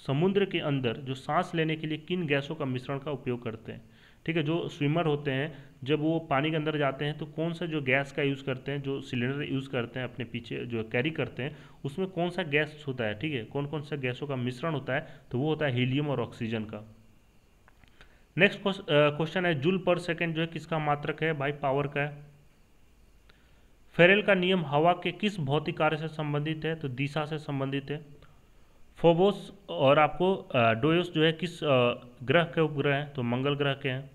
समुद्र के अंदर जो सांस लेने के लिए किन गैसों का मिश्रण का उपयोग करते हैं ठीक है जो स्विमर होते हैं जब वो पानी के अंदर जाते हैं तो कौन सा जो गैस का यूज़ करते हैं जो सिलेंडर यूज़ करते हैं अपने पीछे जो कैरी करते हैं उसमें कौन सा गैस होता है ठीक है कौन कौन सा गैसों का मिश्रण होता है तो वो होता है हीलियम और ऑक्सीजन का नेक्स्ट क्वेश्चन है जूल पर सेकेंड जो है किसका मात्रक है भाई पावर का है फेरेल का नियम हवा के किस भौतिक कार्य से संबंधित है तो दिशा से संबंधित है फोबोस और आपको डोयोस जो है किस ग्रह के उपग्रह हैं तो मंगल ग्रह के हैं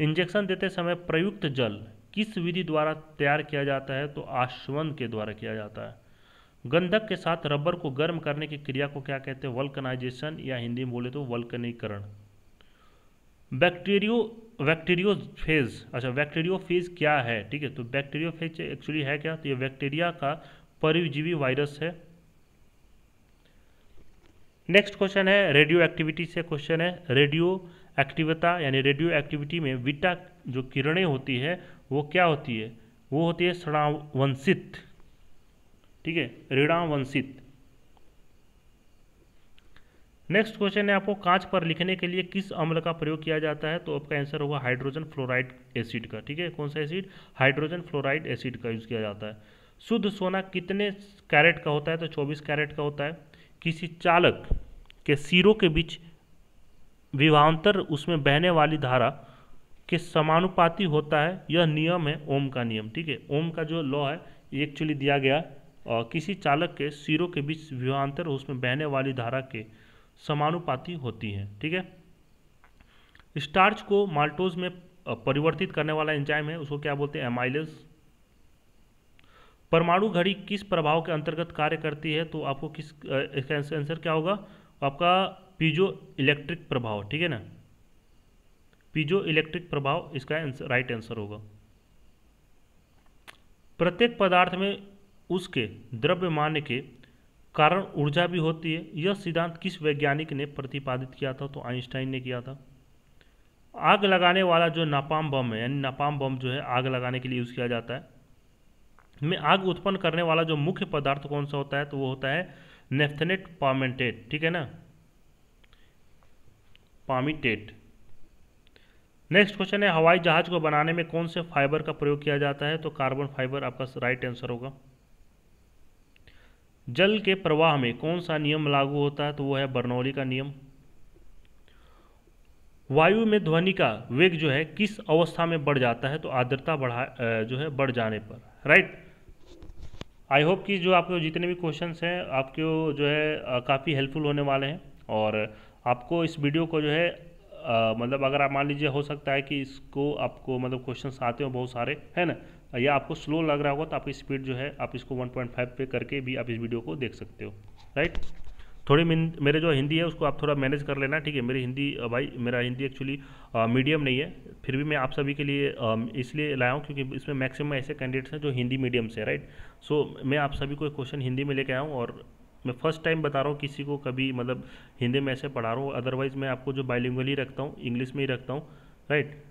इंजेक्शन देते समय प्रयुक्त जल किस विधि द्वारा तैयार किया जाता है तो आश्वन के द्वारा किया जाता है गंधक के साथ रबर को गर्म करने की क्रिया को क्या कहते हैं वल्कनाइजेशन या हिंदी में बोले तो वल्कनीकरण बैक्टीरियो फेज अच्छा फेज क्या है ठीक है तो फेज एक्चुअली है क्या तो ये बैक्टीरिया का परिजीवी वायरस है नेक्स्ट क्वेश्चन है रेडियो एक्टिविटी से क्वेश्चन है रेडियो एक्टिवता यानी रेडियो एक्टिविटी में बीटा जो किरणें होती है वो क्या होती है वो होती है ऋणावंशित ठीक है ऋणावंशित नेक्स्ट क्वेश्चन है आपको कांच पर लिखने के लिए किस अम्ल का प्रयोग किया जाता है तो आपका आंसर होगा हाइड्रोजन फ्लोराइड एसिड का ठीक है कौन सा एसिड हाइड्रोजन फ्लोराइड एसिड का यूज़ किया जाता है शुद्ध सोना कितने कैरेट का होता है तो 24 कैरेट का होता है किसी चालक के सिरों के बीच विवाहांतर उसमें बहने वाली धारा के समानुपाती होता है यह नियम है ओम का नियम ठीक है ओम का जो लॉ है ये एक्चुअली दिया गया और किसी चालक के सिरों के बीच विवाहांतर उसमें बहने वाली धारा के समानुपाती होती है ठीक है स्टार्च को माल्टोज में परिवर्तित करने वाला एंजाइम है उसको क्या बोलते हैं एमाइलेज परमाणु घड़ी किस प्रभाव के अंतर्गत कार्य करती है तो आपको किस इसका आंसर क्या होगा आपका पीजो इलेक्ट्रिक प्रभाव ठीक है ना पीजो इलेक्ट्रिक प्रभाव इसका आंसर राइट आंसर होगा प्रत्येक पदार्थ में उसके द्रव्यमान के कारण ऊर्जा भी होती है यह सिद्धांत किस वैज्ञानिक ने प्रतिपादित किया था तो आइंस्टाइन ने किया था आग लगाने वाला जो नापाम बम है यानी नापाम बम जो है आग लगाने के लिए यूज़ किया जाता है में आग उत्पन्न करने वाला जो मुख्य पदार्थ कौन सा होता है तो वो होता है नेफ्थनेट पामेंटेट ठीक है ना पामिटेड नेक्स्ट क्वेश्चन है हवाई जहाज को बनाने में कौन से फाइबर का प्रयोग किया जाता है तो कार्बन फाइबर आपका राइट आंसर होगा जल के प्रवाह में कौन सा नियम लागू होता है तो वो है बर्नौली का नियम वायु में ध्वनि का वेग जो है किस अवस्था में बढ़ जाता है तो आर्द्रता बढ़ा जो है बढ़ जाने पर राइट आई होप कि जो आपके जितने भी क्वेश्चंस हैं आपके जो है काफ़ी हेल्पफुल होने वाले हैं और आपको इस वीडियो को जो है आ, मतलब अगर आप मान लीजिए हो सकता है कि इसको आपको मतलब क्वेश्चन आते हो बहुत सारे है ना या आपको स्लो लग रहा होगा तो आपकी स्पीड जो है आप इसको 1.5 पे करके भी आप इस वीडियो को देख सकते हो राइट थोड़ी मेरे जो हिंदी है उसको आप थोड़ा मैनेज कर लेना ठीक है मेरी हिंदी भाई मेरा हिंदी एक्चुअली मीडियम नहीं है फिर भी मैं आप सभी के लिए इसलिए लाया हूँ क्योंकि इसमें मैक्सिमम ऐसे कैंडिडेट्स हैं जो हिंदी मीडियम से राइट सो मैं आप सभी को एक क्वेश्चन हिंदी में लेके आया हूँ और मैं फर्स्ट टाइम बता रहा हूँ किसी को कभी मतलब हिंदी में ऐसे पढ़ा रहा हूँ अदरवाइज़ मैं आपको जो ही रखता हूँ इंग्लिश में ही रखता हूँ राइट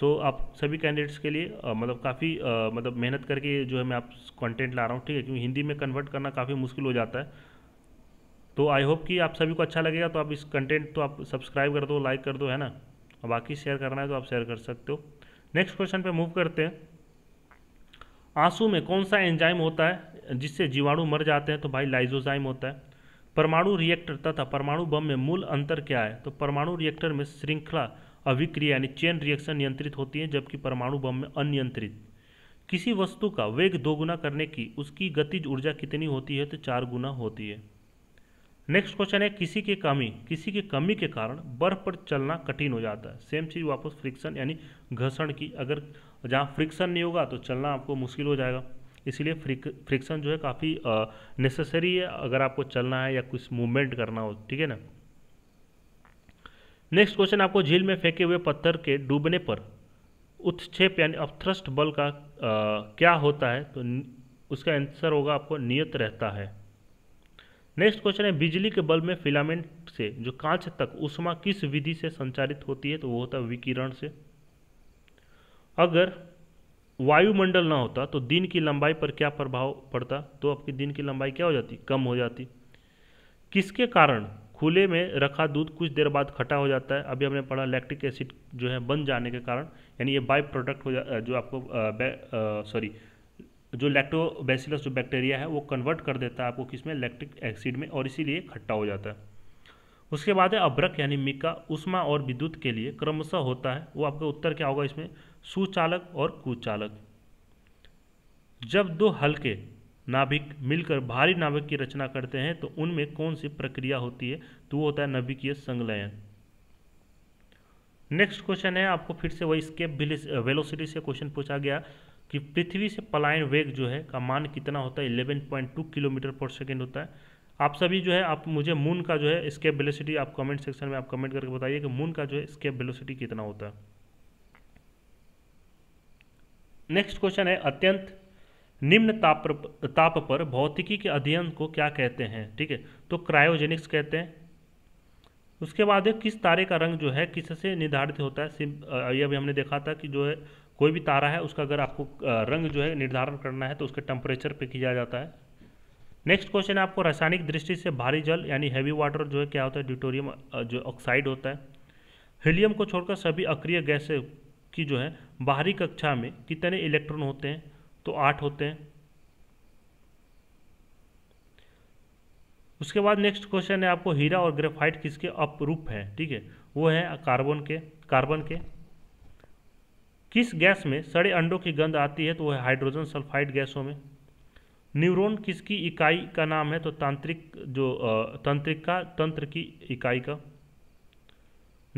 सो so, आप सभी कैंडिडेट्स के लिए आ, मतलब काफ़ी मतलब मेहनत करके जो है मैं आप कंटेंट ला रहा हूँ ठीक है क्योंकि हिंदी में कन्वर्ट करना काफ़ी मुश्किल हो जाता है तो आई होप कि आप सभी को अच्छा लगेगा तो आप इस कंटेंट तो आप सब्सक्राइब कर दो लाइक कर दो है ना और बाकी शेयर करना है तो आप शेयर कर सकते हो नेक्स्ट क्वेश्चन पे मूव करते हैं आंसू में कौन सा एंजाइम होता है जिससे जीवाणु मर जाते हैं तो भाई लाइजोजाइम होता है परमाणु रिएक्टर तथा परमाणु बम में मूल अंतर क्या है तो परमाणु रिएक्टर में श्रृंखला अभिक्रिया यानी चेन रिएक्शन नियंत्रित होती है जबकि परमाणु बम में अनियंत्रित किसी वस्तु का वेग दोगुना करने की उसकी गतिज ऊर्जा कितनी होती है तो चार गुना होती है नेक्स्ट क्वेश्चन है किसी की कमी किसी की कमी के कारण बर्फ पर चलना कठिन हो जाता है सेम चीज़ वापस फ्रिक्शन यानी घर्षण की अगर जहाँ फ्रिक्शन नहीं होगा तो चलना आपको मुश्किल हो जाएगा इसीलिए फ्रिक्शन जो है काफ़ी नेसेसरी है अगर आपको चलना है या कुछ मूवमेंट करना हो ठीक है ना नेक्स्ट क्वेश्चन आपको झील में फेंके हुए पत्थर के डूबने पर उत्क्षेप यानी अपथ्रस्ट बल का आ, क्या होता है तो उसका आंसर होगा आपको नियत रहता है नेक्स्ट क्वेश्चन है बिजली के बल्ब में फिलामेंट से जो कांच तक उष्मा किस विधि से संचारित होती है तो वो होता है विकिरण से अगर वायुमंडल ना होता तो दिन की लंबाई पर क्या प्रभाव पड़ता तो आपकी दिन की लंबाई क्या हो जाती कम हो जाती किसके कारण खुले में रखा दूध कुछ देर बाद खट्टा हो जाता है अभी हमने पढ़ा लैक्टिक एसिड जो है बन जाने के कारण यानी ये बाय प्रोडक्ट हो जा जो आपको सॉरी जो लैक्टोबैसिलस जो बैक्टीरिया है वो कन्वर्ट कर देता है आपको किस में लैक्टिक एसिड में और इसीलिए खट्टा हो जाता है उसके बाद है अभ्रक यानी मिका उष्मा और विद्युत के लिए क्रमशः होता है वो आपका उत्तर क्या होगा इसमें सुचालक और कुचालक जब दो हल्के नाभिक मिलकर भारी नाभिक की रचना करते हैं तो उनमें कौन सी प्रक्रिया होती है तो वो होता है नाभिकीय संलयन नेक्स्ट क्वेश्चन है आपको फिर से वही स्केप वेलोसिटी से क्वेश्चन पूछा गया कि पृथ्वी से पलायन वेग जो है का मान कितना होता है 11.2 किलोमीटर पर सेकेंड होता है आप सभी जो है आप मुझे मून का जो है स्केप वेलोसिटी आप कमेंट सेक्शन में आप कमेंट करके बताइए कि मून का जो है स्केप वेलोसिटी कितना होता है नेक्स्ट क्वेश्चन है अत्यंत निम्न ताप ताप पर भौतिकी के अध्ययन को क्या कहते हैं ठीक है तो क्रायोजेनिक्स कहते हैं उसके बाद है किस तारे का रंग जो है किससे निर्धारित होता है यह भी हमने देखा था कि जो है कोई भी तारा है उसका अगर आपको रंग जो है निर्धारण करना है तो उसके टेम्परेचर पे किया जाता है नेक्स्ट क्वेश्चन है आपको रासायनिक दृष्टि से भारी जल यानी हैवी वाटर जो है क्या होता है ड्यूटोरियम जो ऑक्साइड होता है हीलियम को छोड़कर सभी अक्रिय गैसें कि जो है बाहरी कक्षा में कितने इलेक्ट्रॉन होते हैं तो आठ होते हैं उसके बाद नेक्स्ट क्वेश्चन है आपको हीरा और ग्रेफाइट किसके अपरूप है ठीक है वो है कार्बन के कार्बन के किस गैस में सड़े अंडों की गंध आती है तो वह हाइड्रोजन सल्फाइड गैसों में न्यूरॉन किसकी इकाई का नाम है तो तांत्रिक जो तंत्रिका तंत्र की इकाई का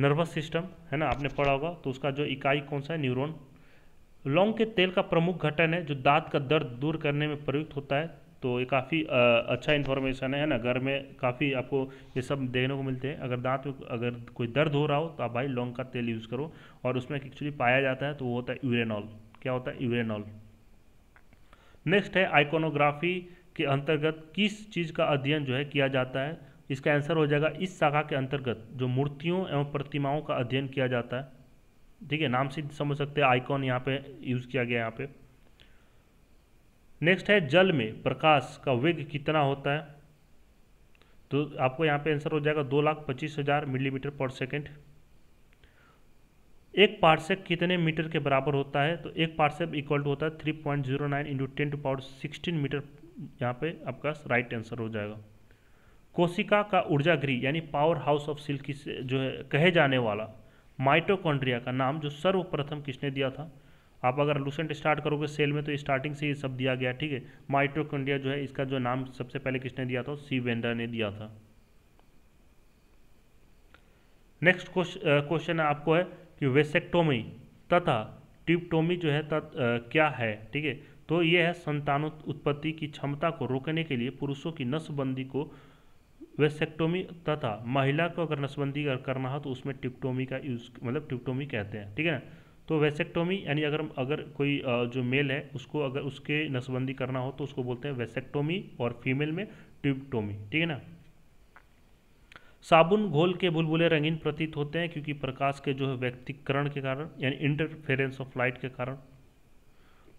नर्वस सिस्टम है ना आपने पढ़ा होगा तो उसका जो इकाई कौन सा है न्यूरोन लौंग के तेल का प्रमुख घटन है जो दांत का दर्द दूर करने में प्रयुक्त होता है तो ये काफ़ी अच्छा इन्फॉर्मेशन है ना घर में काफ़ी आपको ये सब देखने को मिलते हैं अगर दांत में अगर कोई दर्द हो रहा हो तो आप भाई लौंग का तेल यूज़ करो और उसमें एक्चुअली पाया जाता है तो वो होता है यूरेनॉल क्या होता है यूरेनॉल नेक्स्ट है आइकोनोग्राफी के अंतर्गत किस चीज़ का अध्ययन जो है किया जाता है इसका आंसर हो जाएगा इस शाखा के अंतर्गत जो मूर्तियों एवं प्रतिमाओं का अध्ययन किया जाता है ठीक है नाम से समझ सकते हैं आइकॉन यहाँ पे यूज़ किया गया यहाँ पे नेक्स्ट है जल में प्रकाश का वेग कितना होता है तो आपको यहाँ पे आंसर हो जाएगा दो लाख पच्चीस हज़ार मिलीमीटर पर सेकेंड एक पार्सेक कितने मीटर के बराबर होता है तो एक पार्सेक इक्वल टू होता है three point zero nine into ten to power sixteen metre यहाँ पे आपका राइट आंसर हो जाएगा कोशिका का ऊर्जा गृह यानी पावर हाउस ऑफ सिल्क की जो है कहे जाने वाला माइटोकॉन्ड्रिया का नाम जो सर्वप्रथम किसने दिया था आप अगर लूसेंट स्टार्ट करोगे सेल में तो स्टार्टिंग से ये सब दिया गया ठीक है माइटोकॉन्ड्रिया जो है इसका जो नाम सबसे पहले किसने दिया था सी वेंडर ने दिया था नेक्स्ट क्वेश्चन आपको है कि वेसेक्टोमी तथा ट्यूबटोमी जो है तत, आ, क्या है ठीक है तो ये है संतानोत्पत्ति की क्षमता को रोकने के लिए पुरुषों की नसबंदी को वेसेक्टोमी तथा महिला को अगर नसबंदी करना हो तो उसमें टिप्टोमी का यूज मतलब टिप्टोमी कहते हैं ठीक है ना तो वेसेक्टोमी यानी अगर अगर कोई जो मेल है उसको अगर उसके नसबंदी करना हो तो उसको बोलते हैं वेसेक्टोमी और फीमेल में टिप्टोमी ठीक है ना साबुन घोल के बुलबुले रंगीन प्रतीत होते हैं क्योंकि प्रकाश के जो है व्यक्तिकरण के कारण यानी इंटरफेरेंस ऑफ लाइट के कारण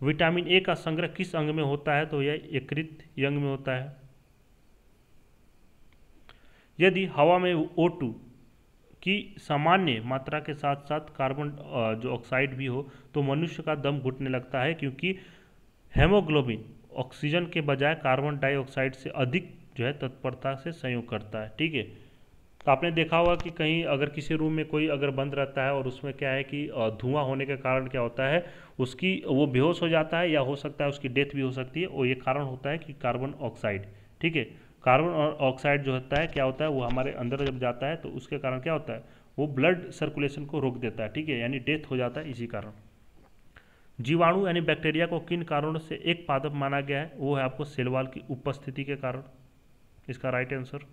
विटामिन ए का संग्रह किस अंग में होता है तो यह एकृत अंग में होता है यदि हवा में ओ टू की सामान्य मात्रा के साथ साथ कार्बन जो ऑक्साइड भी हो तो मनुष्य का दम घुटने लगता है क्योंकि हेमोग्लोबिन ऑक्सीजन के बजाय कार्बन डाइऑक्साइड से अधिक जो है तत्परता से संयोग करता है ठीक है तो आपने देखा होगा कि कहीं अगर किसी रूम में कोई अगर बंद रहता है और उसमें क्या है कि धुआं होने के कारण क्या होता है उसकी वो बेहोश हो जाता है या हो सकता है उसकी डेथ भी हो सकती है और ये कारण होता है कि कार्बन ऑक्साइड ठीक है कार्बन और ऑक्साइड जो होता है क्या होता है वो हमारे अंदर जब जाता है तो उसके कारण क्या होता है वो ब्लड सर्कुलेशन को रोक देता है ठीक है यानी डेथ हो जाता है इसी कारण जीवाणु यानी बैक्टीरिया को किन कारणों से एक पादप माना गया है वो है आपको सेलवाल की उपस्थिति के कारण इसका राइट आंसर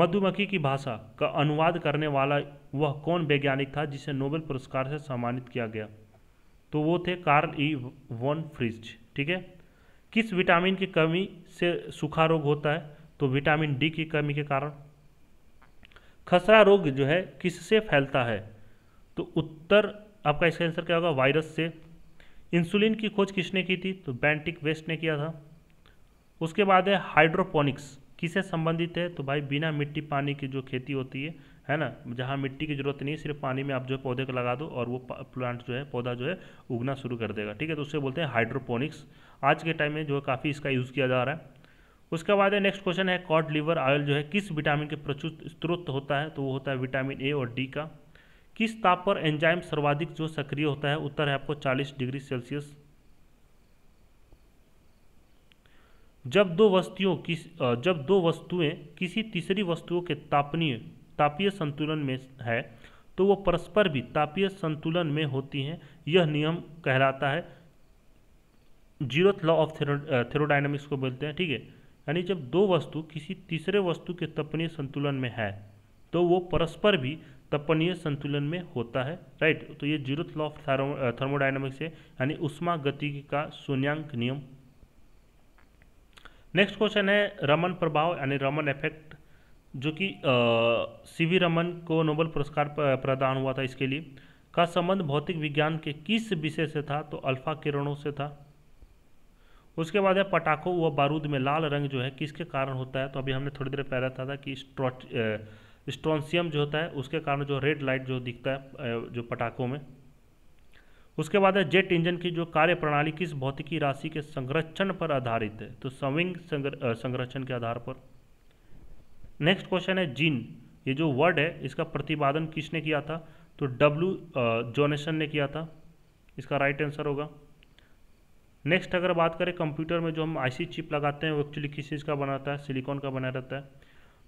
मधुमक्खी की भाषा का अनुवाद करने वाला वह कौन वैज्ञानिक था जिसे नोबेल पुरस्कार से सम्मानित किया गया तो वो थे कार्ल ई वन फ्रिज ठीक है किस विटामिन की कमी से सूखा रोग होता है तो विटामिन डी की कमी के कारण खसरा रोग जो है किससे फैलता है तो उत्तर आपका इसका आंसर क्या होगा वायरस से इंसुलिन की खोज किसने की थी तो बैंटिक वेस्ट ने किया था उसके बाद है हाइड्रोपोनिक्स किसे संबंधित है तो भाई बिना मिट्टी पानी की जो खेती होती है है ना जहाँ मिट्टी की जरूरत नहीं है सिर्फ पानी में आप जो है पौधे को लगा दो और वो प्लांट जो है पौधा जो है उगना शुरू कर देगा ठीक है तो उससे बोलते हैं हाइड्रोपोनिक्स आज के टाइम में जो है काफ़ी इसका यूज़ किया जा रहा है उसके बाद है नेक्स्ट क्वेश्चन है कॉड लीवर ऑयल जो है किस विटामिन के प्रचुर स्त्रोत होता है तो वो होता है विटामिन ए और डी का किस ताप पर एंजाइम सर्वाधिक जो सक्रिय होता है उत्तर है आपको 40 डिग्री सेल्सियस जब दो वस्तुओं किस जब दो वस्तुएं किसी तीसरी वस्तुओं के तापनीय तापीय संतुलन में है तो वो परस्पर भी तापीय संतुलन में होती हैं यह नियम कहलाता है जीरोथ लॉ ऑफ थेरोडाइनमिक्स को बोलते हैं ठीक है यानी जब दो वस्तु किसी तीसरे वस्तु के तपनीय संतुलन में है तो वो परस्पर भी तपनीय संतुलन में होता है राइट तो ये जीरोथ लॉ ऑफ थर्मोडाइनमिक्स है यानी उष्मा गति का शून्यंक नियम नेक्स्ट क्वेश्चन है रमन प्रभाव यानी रमन इफेक्ट जो कि सी वी रमन को नोबल पुरस्कार प्रदान हुआ था इसके लिए का संबंध भौतिक विज्ञान के किस विषय से था तो अल्फा किरणों से था उसके बाद है पटाखों व बारूद में लाल रंग जो है किसके कारण होता है तो अभी हमने थोड़ी देर पहले था, था कि स्ट्रॉन्सियम जो होता है उसके कारण जो रेड लाइट जो दिखता है जो पटाखों में उसके बाद है जेट इंजन की जो कार्य प्रणाली किस भौतिकी राशि के संरक्षण पर आधारित है तो स्विंग संरक्षण के आधार पर नेक्स्ट क्वेश्चन है जीन ये जो वर्ड है इसका प्रतिपादन किसने किया था तो डब्ल्यू जोनेसन ने किया था इसका राइट आंसर होगा नेक्स्ट अगर बात करें कंप्यूटर में जो हम आईसी चिप लगाते हैं वो एक्चुअली किस चीज़ का बनाता है सिलिकॉन का बना रहता है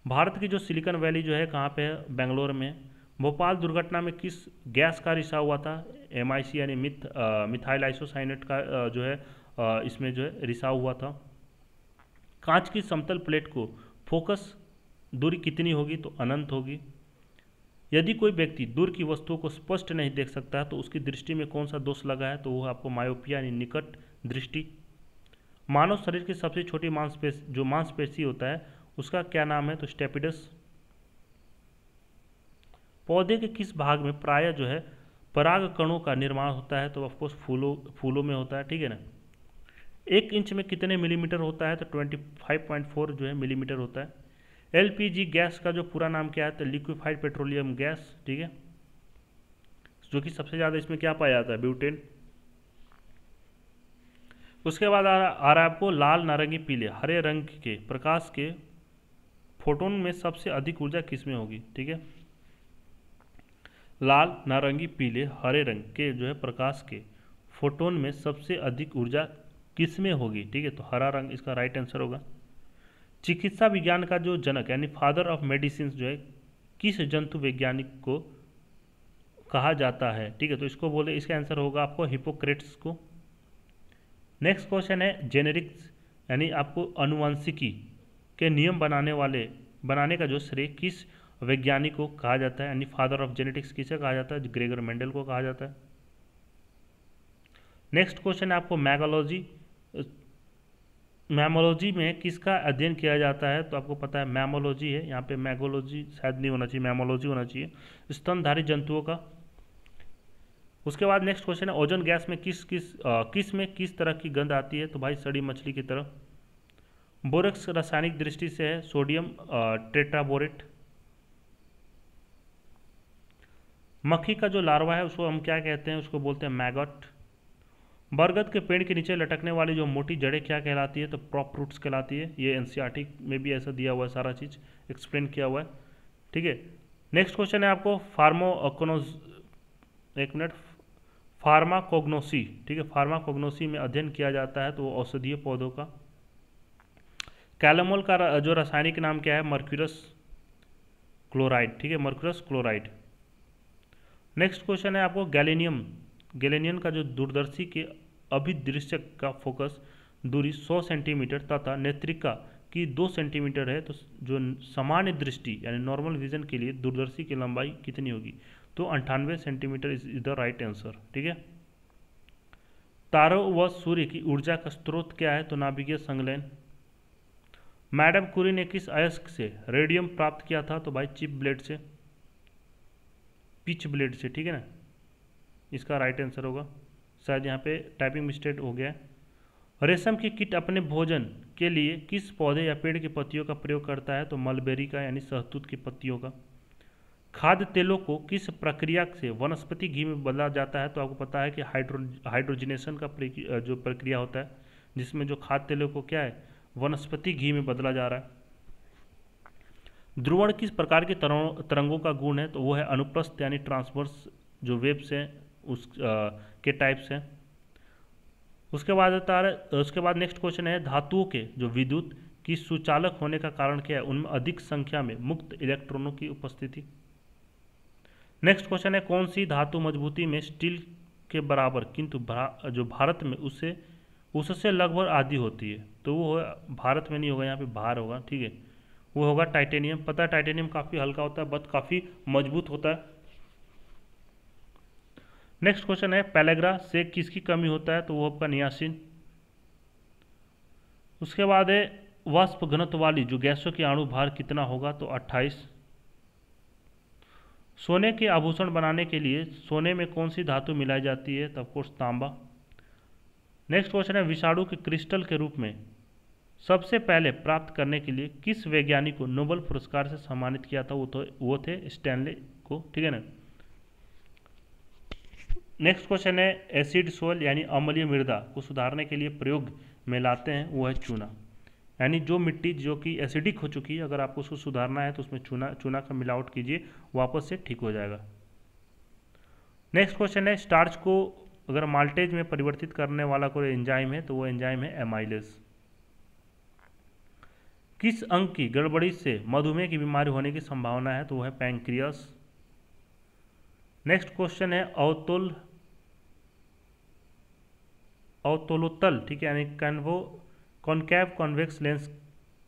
भारत की जो सिलिकॉन वैली जो है कहाँ पे है बेंगलोर में भोपाल दुर्घटना में किस गैस का रिसा हुआ था एम यानी मिथ मिथाइल आइसोसाइनेट का आ, जो है आ, इसमें जो है रिसा हुआ था कांच की समतल प्लेट को फोकस दूरी कितनी होगी तो अनंत होगी यदि कोई व्यक्ति दूर की वस्तुओं को स्पष्ट नहीं देख सकता है तो उसकी दृष्टि में कौन सा दोष लगा है तो वो आपको मायोपिया यानी निकट दृष्टि मानव शरीर की सबसे छोटी मांसपेश जो मांसपेशी होता है उसका क्या नाम है तो स्टेपिडस पौधे के किस भाग में प्राय जो है पराग कणों का निर्माण होता है तो ऑफकोर्स फूलों फूलों में होता है ठीक है ना एक इंच में कितने मिलीमीटर होता है तो 25.4 जो है मिलीमीटर होता है एलपीजी गैस का जो पूरा नाम क्या है तो लिक्विफाइड पेट्रोलियम गैस ठीक है जो कि सबसे ज़्यादा इसमें क्या पाया जाता है ब्यूटेन उसके बाद आ रहा है आपको लाल नारंगी पीले हरे रंग के प्रकाश के फोटोन में सबसे अधिक ऊर्जा किसमें होगी ठीक है लाल नारंगी पीले हरे रंग के जो है प्रकाश के फोटोन में सबसे अधिक ऊर्जा किसमें होगी ठीक है तो हरा रंग इसका राइट आंसर होगा चिकित्सा विज्ञान का जो जनक यानी फादर ऑफ मेडिसिन जो है किस जंतु वैज्ञानिक को कहा जाता है ठीक है तो इसको बोले इसका आंसर होगा आपको हिपोक्रेट्स को नेक्स्ट क्वेश्चन है जेनेरिक्स यानी आपको अनुवांशिकी के नियम बनाने वाले बनाने का जो श्रेय किस वैज्ञानिक को कहा जाता है यानी फादर ऑफ जेनेटिक्स किसे कहा जाता है ग्रेगर मेंडल को कहा जाता है नेक्स्ट क्वेश्चन है आपको मैगोलॉजी मैमोलॉजी में किसका अध्ययन किया जाता है तो आपको पता है मैमोलॉजी है यहाँ पे मैगोलॉजी शायद नहीं होना चाहिए मैमोलॉजी होना चाहिए स्तनधारी जंतुओं का उसके बाद नेक्स्ट क्वेश्चन है ओजन गैस में किस किस आ, किस में किस तरह की गंध आती है तो भाई सड़ी मछली की तरह बोरेक्स रासायनिक दृष्टि से है सोडियम टेट्राबोरेट मक्खी का जो लार्वा है उसको हम क्या कहते हैं उसको बोलते हैं मैगट बरगद के पेड़ के नीचे लटकने वाली जो मोटी जड़ें क्या कहलाती है तो प्रॉप रूट्स कहलाती है ये एन में भी ऐसा दिया हुआ है सारा चीज़ एक्सप्लेन किया हुआ है ठीक है नेक्स्ट क्वेश्चन है आपको फार्मोकोनोज एक मिनट फार्माकोग्नोसी ठीक है फार्माकोग्नोसी में अध्ययन किया जाता है तो वो औषधीय पौधों का कैलमोल का जो रासायनिक नाम क्या है मर्क्यूरस क्लोराइड ठीक है मर्क्यूरस क्लोराइड नेक्स्ट क्वेश्चन है आपको गैलेनियम गैलेनियम का जो दूरदर्शी के अभिदृश्य का फोकस दूरी 100 सेंटीमीटर तथा नेत्रिका की 2 सेंटीमीटर है तो जो सामान्य दृष्टि यानी नॉर्मल विजन के लिए दूरदर्शी की लंबाई कितनी होगी तो अंठानवे centimetre is the right answer ठीक है तारों व सूर्य की ऊर्जा का स्रोत क्या है तो नाभिकीय संगलन मैडम कुरी ने किस अयस्क से रेडियम प्राप्त किया था तो भाई चिप ब्लेड से पिच ब्लेड से ठीक है ना इसका राइट आंसर होगा शायद यहाँ पे टाइपिंग मिस्टेक हो गया है रेशम की किट अपने भोजन के लिए किस पौधे या पेड़ की पत्तियों का प्रयोग करता है तो मलबेरी का यानी सहतूत की पत्तियों का खाद्य तेलों को किस प्रक्रिया से वनस्पति घी में बदला जाता है तो आपको पता है कि हाइड्रो हाइड्रोजिनेशन का जो प्रक्रिया होता है जिसमें जो खाद्य तेलों को क्या है वनस्पति घी में बदला जा रहा है ध्रुवण किस प्रकार के तरंगों का गुण है तो वो है अनुप्रस्थ यानी ट्रांसवर्स जो वेब्स हैं उस आ, के टाइप्स हैं उसके बाद आता है उसके बाद नेक्स्ट क्वेश्चन है धातुओं के जो विद्युत की सुचालक होने का कारण क्या है उनमें अधिक संख्या में मुक्त इलेक्ट्रॉनों की उपस्थिति नेक्स्ट क्वेश्चन है कौन सी धातु मजबूती में स्टील के बराबर किंतु भा, जो भारत में उसे उससे लगभग आधी होती है तो वो भारत में नहीं होगा यहाँ पे बाहर होगा ठीक है वो होगा टाइटेनियम पता है टाइटेनियम काफ़ी हल्का होता है बट काफ़ी मजबूत होता है नेक्स्ट क्वेश्चन है पैलेग्रा से किसकी कमी होता है तो वो आपका नियासिन उसके बाद है वाष्प घनत्व वाली जो गैसों की आणु भार कितना होगा तो अट्ठाईस सोने के आभूषण बनाने के लिए सोने में कौन सी धातु मिलाई जाती है तो ऑफकोर्स तांबा नेक्स्ट क्वेश्चन है विषाणु के क्रिस्टल के रूप में सबसे पहले प्राप्त करने के लिए किस वैज्ञानिक को नोबल पुरस्कार से सम्मानित किया था वो तो वो थे स्टैनले को ठीक है ना नेक्स्ट क्वेश्चन है एसिड सोल यानी अम्लीय मृदा को सुधारने के लिए प्रयोग में लाते हैं वो है चूना यानी जो मिट्टी जो कि एसिडिक हो चुकी है अगर आपको उसको सुधारना है तो उसमें चूना चूना का मिलावट कीजिए वापस से ठीक हो जाएगा नेक्स्ट क्वेश्चन है स्टार्च को अगर माल्टेज में परिवर्तित करने वाला कोई एंजाइम है तो वो एंजाइम है एमाइलेस किस अंग की गड़बड़ी से मधुमेह की बीमारी होने की संभावना है तो वह है पैंक्रियस नेक्स्ट क्वेश्चन है अवतुल अवतोलोतल ठीक है यानी कन्वो कॉन्केव कॉन्वेक्स लेंस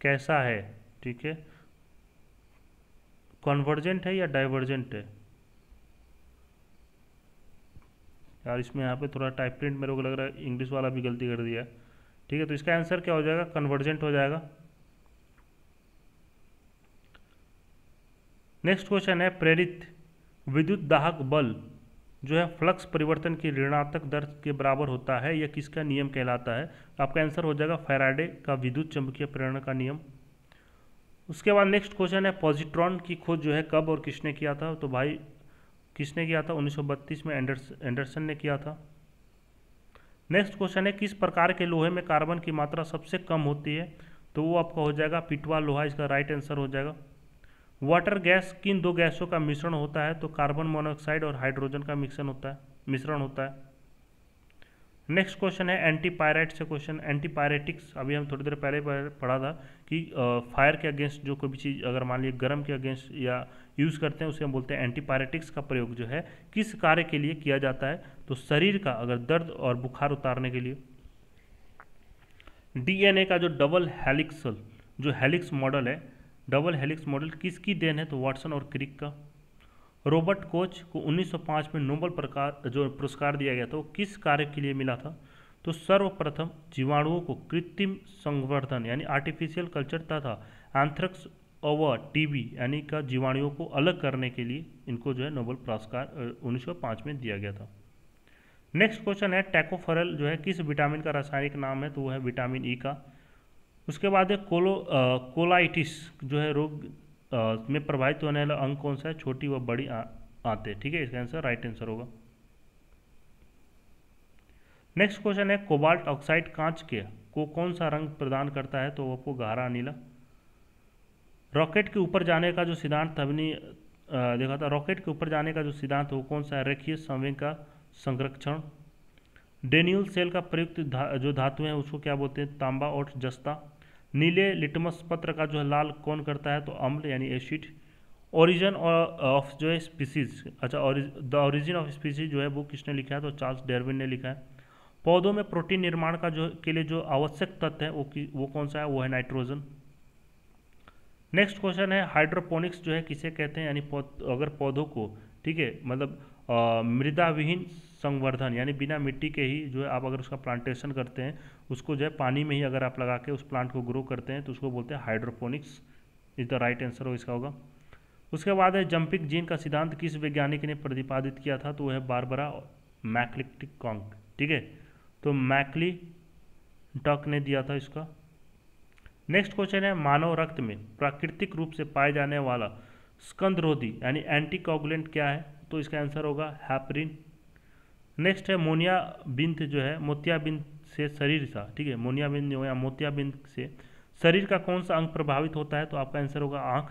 कैसा है ठीक है कॉन्वर्जेंट है या डाइवर्जेंट है यार इसमें यहाँ पे थोड़ा टाइप प्रिंट मेरे को लग रहा है इंग्लिश वाला भी गलती कर दिया ठीक है तो इसका आंसर क्या हो जाएगा कन्वर्जेंट हो जाएगा नेक्स्ट क्वेश्चन है प्रेरित विद्युत दाहक बल जो है फ्लक्स परिवर्तन की ऋणात्मक दर के बराबर होता है या किसका नियम कहलाता है तो आपका आंसर हो जाएगा फेराडे का विद्युत चुंबकीय प्रेरण का नियम उसके बाद नेक्स्ट क्वेश्चन है पॉजिट्रॉन की खोज जो है कब और किसने किया था तो भाई किसने किया था 1932 में एंडर्स एंडरसन ने किया था नेक्स्ट क्वेश्चन है किस प्रकार के लोहे में कार्बन की मात्रा सबसे कम होती है तो वो आपका हो जाएगा पिटवा लोहा इसका राइट आंसर हो जाएगा वाटर गैस किन दो गैसों का मिश्रण होता है तो कार्बन मोनोऑक्साइड और हाइड्रोजन का मिक्सन होता है मिश्रण होता है नेक्स्ट क्वेश्चन है एंटीपायराइट से क्वेश्चन एंटीपायरेटिक्स अभी हम थोड़ी देर पहले पढ़ा था कि फायर के अगेंस्ट जो कोई भी चीज़ अगर मान लीजिए गर्म के अगेंस्ट या यूज़ करते हैं उसे हम बोलते हैं एंटीपायरेटिक्स का प्रयोग जो है किस कार्य के लिए किया जाता है तो शरीर का अगर दर्द और बुखार उतारने के लिए डी का जो डबल हेलिक्सल जो हेलिक्स मॉडल है डबल हेलिक्स मॉडल किसकी देन है तो वाटसन और क्रिक का रॉबर्ट कोच को 1905 में नोबल प्रकार जो पुरस्कार दिया गया था वो किस कार्य के लिए मिला था तो सर्वप्रथम जीवाणुओं को कृत्रिम संवर्धन यानी आर्टिफिशियल कल्चर तथा आंथ्रक्स ओवर टीबी यानी का जीवाणुओं को अलग करने के लिए इनको जो है नोबल पुरस्कार 1905 में दिया गया था नेक्स्ट क्वेश्चन है टैकोफरल जो है किस विटामिन का रासायनिक नाम है तो वो है विटामिन ई e का उसके बाद है कोलो आ, कोलाइटिस जो है रोग आ, में प्रभावित होने वाला अंग कौन सा है छोटी व बड़ी आते ठीक है इसका आंसर राइट आंसर होगा नेक्स्ट क्वेश्चन है कोबाल्ट ऑक्साइड कांच के को कौन सा रंग प्रदान करता है तो आपको गहरा नीला रॉकेट के ऊपर जाने का जो सिद्धांत हमने देखा था रॉकेट के ऊपर जाने का जो सिद्धांत वो कौन सा है रेखीय संवेग का संरक्षण डेन्यूल सेल का प्रयुक्त धा, जो धातु है उसको क्या बोलते हैं तांबा और जस्ता नीले लिटमस पत्र का जो है लाल कौन करता है तो अम्ल यानी एसिड ओरिजिन ऑफ जो है स्पीसीज अच्छा द ओरिजिन ऑफ स्पीसीज जो है वो किसने लिखा है तो चार्ल्स डेरविन ने लिखा है पौधों में प्रोटीन निर्माण का जो के लिए जो आवश्यक तत्व है वो वो कौन सा है वो है नाइट्रोजन नेक्स्ट क्वेश्चन है हाइड्रोपोनिक्स जो है किसे कहते हैं यानी पौध अगर पौधों को ठीक है मतलब मृदा विहीन संवर्धन यानी बिना मिट्टी के ही जो है आप अगर उसका प्लांटेशन करते हैं उसको जो है पानी में ही अगर आप लगा के उस प्लांट को ग्रो करते हैं तो उसको बोलते हैं hydroponics is the right answer हो इसका होगा उसके बाद है जंपिंग जीन का सिद्धांत किस वैज्ञानिक ने प्रतिपादित किया था तो वह है बारबरा मैक्लिक्टिक कॉन्ग ठीक है तो मैकली डक ने दिया था इसका नेक्स्ट क्वेश्चन है मानव रक्त में प्राकृतिक रूप से पाए जाने वाला स्कंदरोधी यानी एंटीकॉगुलेंट क्या है तो इसका आंसर होगा हैपरिन नेक्स्ट है मोनिया बिंत जो है मोतिया से शरीर सा ठीक है मोनियाबिंद जो है मोतियाबिंद से शरीर का कौन सा अंग प्रभावित होता है तो आपका आंसर होगा आँख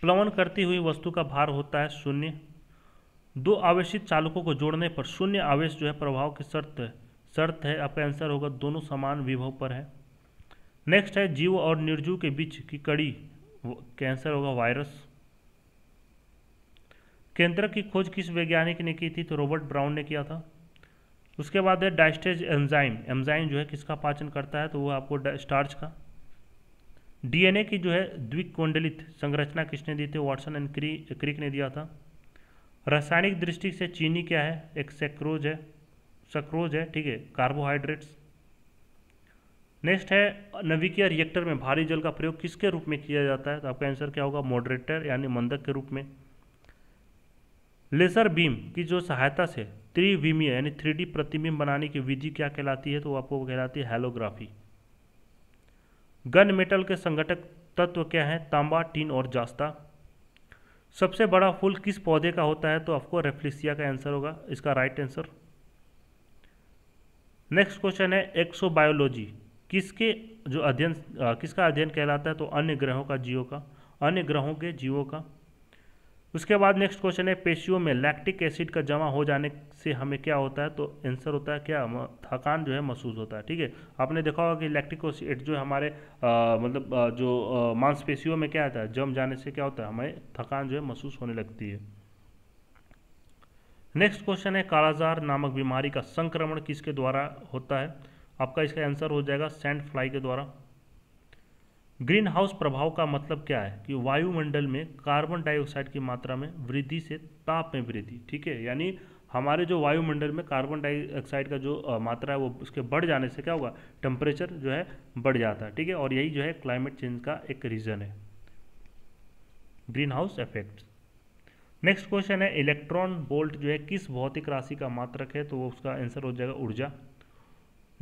प्लवन करती हुई वस्तु का भार होता है शून्य दो आवेशित चालकों को जोड़ने पर शून्य आवेश जो है प्रभाव की शर्त शर्त है आपका आंसर होगा दोनों समान विभव पर है नेक्स्ट है जीव और निर्जीव के बीच की कड़ी कैंसर होगा वायरस केंद्र की खोज किस वैज्ञानिक ने की थी तो रॉबर्ट ब्राउन ने किया था उसके बाद है डाइस्टेज एंजाइम एंजाइम जो है किसका पाचन करता है तो वो आपको स्टार्च का डीएनए की जो है द्विक कुंडलित संरचना किसने दी थी वाटसन एंड क्री क्रिक ने दिया था रासायनिक दृष्टि से चीनी क्या है एक सेक्रोज है सक्रोज है ठीक है कार्बोहाइड्रेट्स नेक्स्ट है नविकीय रिएक्टर में भारी जल का प्रयोग किसके रूप में किया जाता है तो आपका आंसर क्या होगा मॉडरेटर यानी मंदक के रूप में लेसर बीम की जो सहायता से त्रिविमीय यानी थ्री प्रतिबिंब बनाने की विधि क्या कहलाती है तो आपको कहलाती है हेलोग्राफी गन मेटल के संगठक तत्व क्या हैं तांबा टीन और जास्ता सबसे बड़ा फूल किस पौधे का होता है तो आपको रेफ्लिसिया का आंसर होगा इसका राइट आंसर नेक्स्ट क्वेश्चन है एक्सोबायोलॉजी किसके जो अध्ययन किसका अध्ययन कहलाता है तो अन्य ग्रहों का जीवों का अन्य ग्रहों के जीवों का उसके बाद नेक्स्ट क्वेश्चन है पेशियों में लैक्टिक एसिड का जमा हो जाने से हमें क्या होता है तो आंसर होता है क्या थकान जो है महसूस होता है ठीक है आपने देखा होगा कि लैक्टिक एसिड जो हमारे मतलब जो मांसपेशियों में क्या आता है जम जाने से क्या होता है हमें थकान जो है महसूस होने लगती है नेक्स्ट क्वेश्चन है कालाजार नामक बीमारी का संक्रमण किसके द्वारा होता है आपका इसका आंसर हो जाएगा सेंड फ्लाई के द्वारा ग्रीन हाउस प्रभाव का मतलब क्या है कि वायुमंडल में कार्बन डाइऑक्साइड की मात्रा में वृद्धि से ताप में वृद्धि ठीक है यानी हमारे जो वायुमंडल में कार्बन डाइऑक्साइड का जो मात्रा है वो उसके बढ़ जाने से क्या होगा टेम्परेचर जो है बढ़ जाता है ठीक है और यही जो है क्लाइमेट चेंज का एक रीज़न है green house effect next question है इलेक्ट्रॉन बोल्ट जो है किस भौतिक राशि का मात्रक है तो वो उसका आंसर हो जाएगा ऊर्जा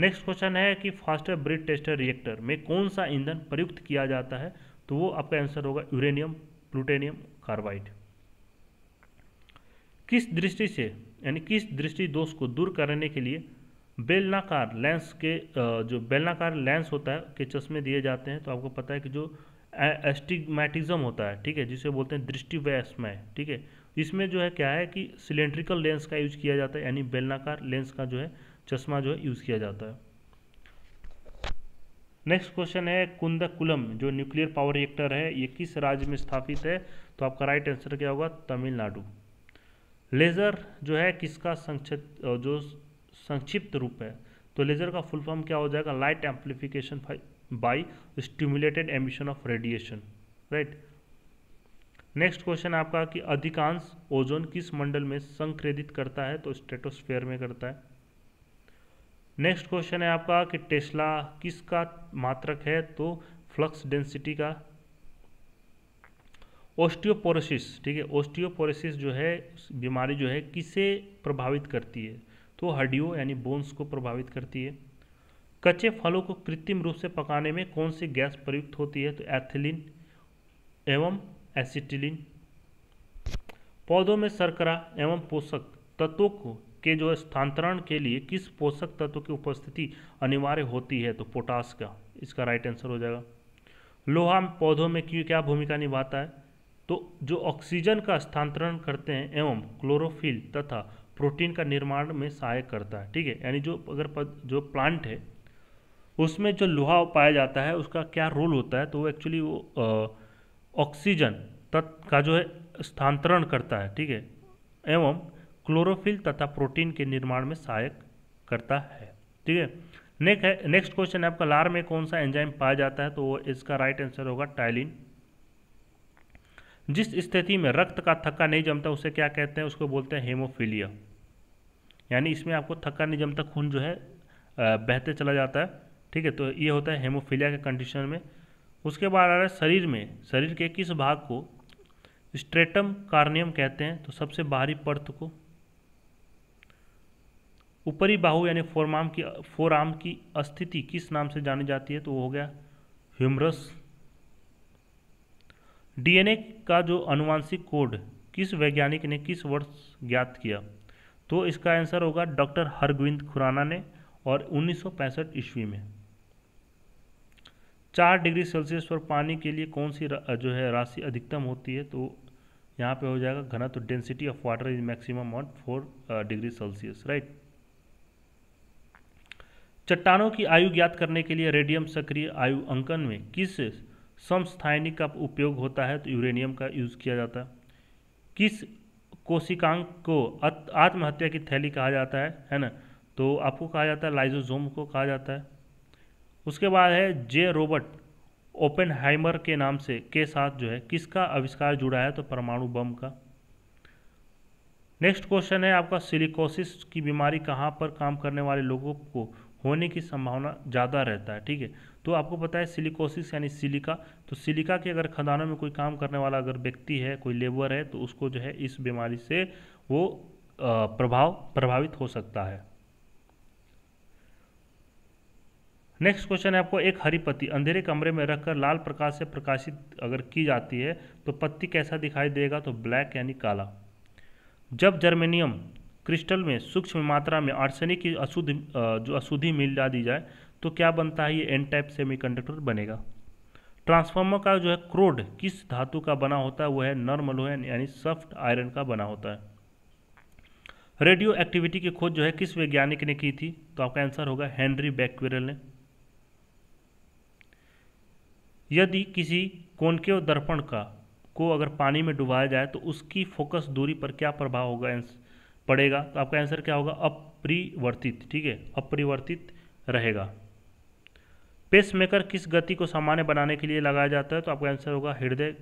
नेक्स्ट क्वेश्चन है कि फास्टर ब्रिड टेस्टर रिएक्टर में कौन सा ईंधन प्रयुक्त किया जाता है तो वो आपका आंसर होगा यूरेनियम प्लूटेनियम कार्बाइड किस दृष्टि से यानी किस दृष्टि दोष को दूर करने के लिए बेलनाकार लेंस के जो बेलनाकार लेंस होता है के चश्मे दिए जाते हैं तो आपको पता है कि जो एस्टिग्मेटिज्म होता है ठीक है जिसे बोलते हैं दृष्टि व्यस्मय ठीक है इसमें जो है क्या है कि सिलेंड्रिकल लेंस का यूज किया जाता है यानी बेलनाकार लेंस का जो है चश्मा जो है यूज़ किया जाता है नेक्स्ट क्वेश्चन है कुंदकुलम जो न्यूक्लियर पावर रिएक्टर है ये किस राज्य में स्थापित है तो आपका राइट आंसर क्या होगा तमिलनाडु लेज़र जो है किसका संक्षिप्त जो संक्षिप्त रूप है तो लेज़र का फुल फॉर्म क्या हो जाएगा light amplification by stimulated emission of radiation right next question आपका कि अधिकांश ओजोन किस मंडल में संक्रेदित करता है तो स्टेटोस्फेयर में करता है नेक्स्ट क्वेश्चन है आपका कि टेस्ला किसका मात्रक है तो फ्लक्स डेंसिटी का ओस्टियोपोरोसिस ठीक है ओस्टियोपोरोसिस जो है बीमारी जो है किसे प्रभावित करती है तो हड्डियों यानी बोन्स को प्रभावित करती है कच्चे फलों को कृत्रिम रूप से पकाने में कौन सी गैस प्रयुक्त होती है तो एथिलीन एवं एसिटिलीन पौधों में शर्करा एवं पोषक तत्वों को के जो स्थानांतरण के लिए किस पोषक तत्व की उपस्थिति अनिवार्य होती है तो पोटास का इसका राइट आंसर हो जाएगा लोहा पौधों में क्यों क्या भूमिका निभाता है तो जो ऑक्सीजन का स्थानांतरण करते हैं एवं क्लोरोफिल तथा प्रोटीन का निर्माण में सहायक करता है ठीक है यानी जो अगर पद, जो प्लांट है उसमें जो लोहा पाया जाता है उसका क्या रोल होता है तो वो एक्चुअली वो ऑक्सीजन तत् का जो है स्थानांतरण करता है ठीक है एवं क्लोरोफिल तथा प्रोटीन के निर्माण में सहायक करता है ठीक है नेक्स्ट है नेक्स्ट क्वेश्चन है आपका लार में कौन सा एंजाइम पाया जाता है तो वो इसका राइट आंसर होगा टाइलिन जिस स्थिति में रक्त का थक्का नहीं जमता उसे क्या कहते हैं उसको बोलते हैं हेमोफीलिया यानी इसमें आपको थक्का नहीं जमता खून जो है बहते चला जाता है ठीक है तो ये होता है हेमोफीलिया के कंडीशन में उसके बाद आ रहा है शरीर में शरीर के किस भाग को स्ट्रेटम कार्नियम कहते हैं तो सबसे बाहरी पर्थ को ऊपरी बाहु यानी फोरमाम की फोरआर्म की स्थिति किस नाम से जानी जाती है तो वो हो गया ह्यूमरस डीएनए का जो अनुवांशिक कोड किस वैज्ञानिक ने किस वर्ष ज्ञात किया तो इसका आंसर होगा डॉक्टर हरगोविंद खुराना ने और उन्नीस ईस्वी में चार डिग्री सेल्सियस पर पानी के लिए कौन सी जो है राशि अधिकतम होती है तो यहाँ पे हो जाएगा घनत्व density of water is maximum on four degree Celsius right चट्टानों की आयु ज्ञात करने के लिए रेडियम सक्रिय आयु अंकन में किस समस्थायनिक का उपयोग होता है तो यूरेनियम का यूज़ किया जाता है किस कोशिकांग को आत्महत्या की थैली कहा जाता है है ना तो आपको कहा जाता है लाइजोजोम को कहा जाता है उसके बाद है जे रोबर्ट ओपन के नाम से के साथ जो है किसका आविष्कार जुड़ा है तो परमाणु बम का नेक्स्ट क्वेश्चन है आपका सिलिकोसिस की बीमारी कहाँ पर काम करने वाले लोगों को होने की संभावना ज़्यादा रहता है ठीक है तो आपको पता है सिलिकोसिस यानी सिलिका तो सिलिका के अगर खदानों में कोई काम करने वाला अगर व्यक्ति है कोई लेबर है तो उसको जो है इस बीमारी से वो प्रभाव प्रभावित हो सकता है नेक्स्ट क्वेश्चन है आपको एक हरी पत्ती अंधेरे कमरे में रखकर लाल प्रकाश से प्रकाशित अगर की जाती है तो पत्ती कैसा दिखाई देगा तो ब्लैक यानी काला जब जर्मेनियम क्रिस्टल में सूक्ष्म मात्रा में आर्सेनिक की अशुद्ध जो अशुद्धि मिल जा दी जाए तो क्या बनता है ये एन टाइप सेमीकंडक्टर बनेगा ट्रांसफार्मर का जो है क्रोड किस धातु का बना होता है वह है नर्म लोहे यानी सॉफ्ट आयरन का बना होता है रेडियो एक्टिविटी की खोज जो है किस वैज्ञानिक ने की थी तो आपका आंसर होगा हेनरी बैक्वेरल ने यदि किसी कोनकेव दर्पण का को अगर पानी में डुबाया जाए तो उसकी फोकस दूरी पर क्या प्रभाव होगा पड़ेगा तो आपका आंसर क्या होगा अपरिवर्तित ठीक है अपरिवर्तित रहेगा पेस मेकर किस गति को सामान्य बनाने के लिए लगाया जाता है तो आपका आंसर होगा हृदय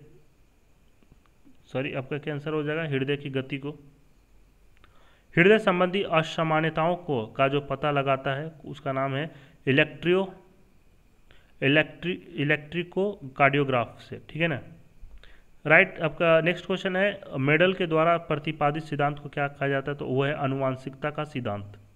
सॉरी आपका क्या आंसर हो जाएगा हृदय की गति को हृदय संबंधी असामान्यताओं को का जो पता लगाता है उसका नाम है इलेक्ट्रियो इलेक्ट्री इलेक्ट्रिको कार्डियोग्राफ से ठीक है ना राइट right, आपका नेक्स्ट क्वेश्चन है मेडल के द्वारा प्रतिपादित सिद्धांत को क्या कहा जाता है तो वो है अनुवांशिकता का सिद्धांत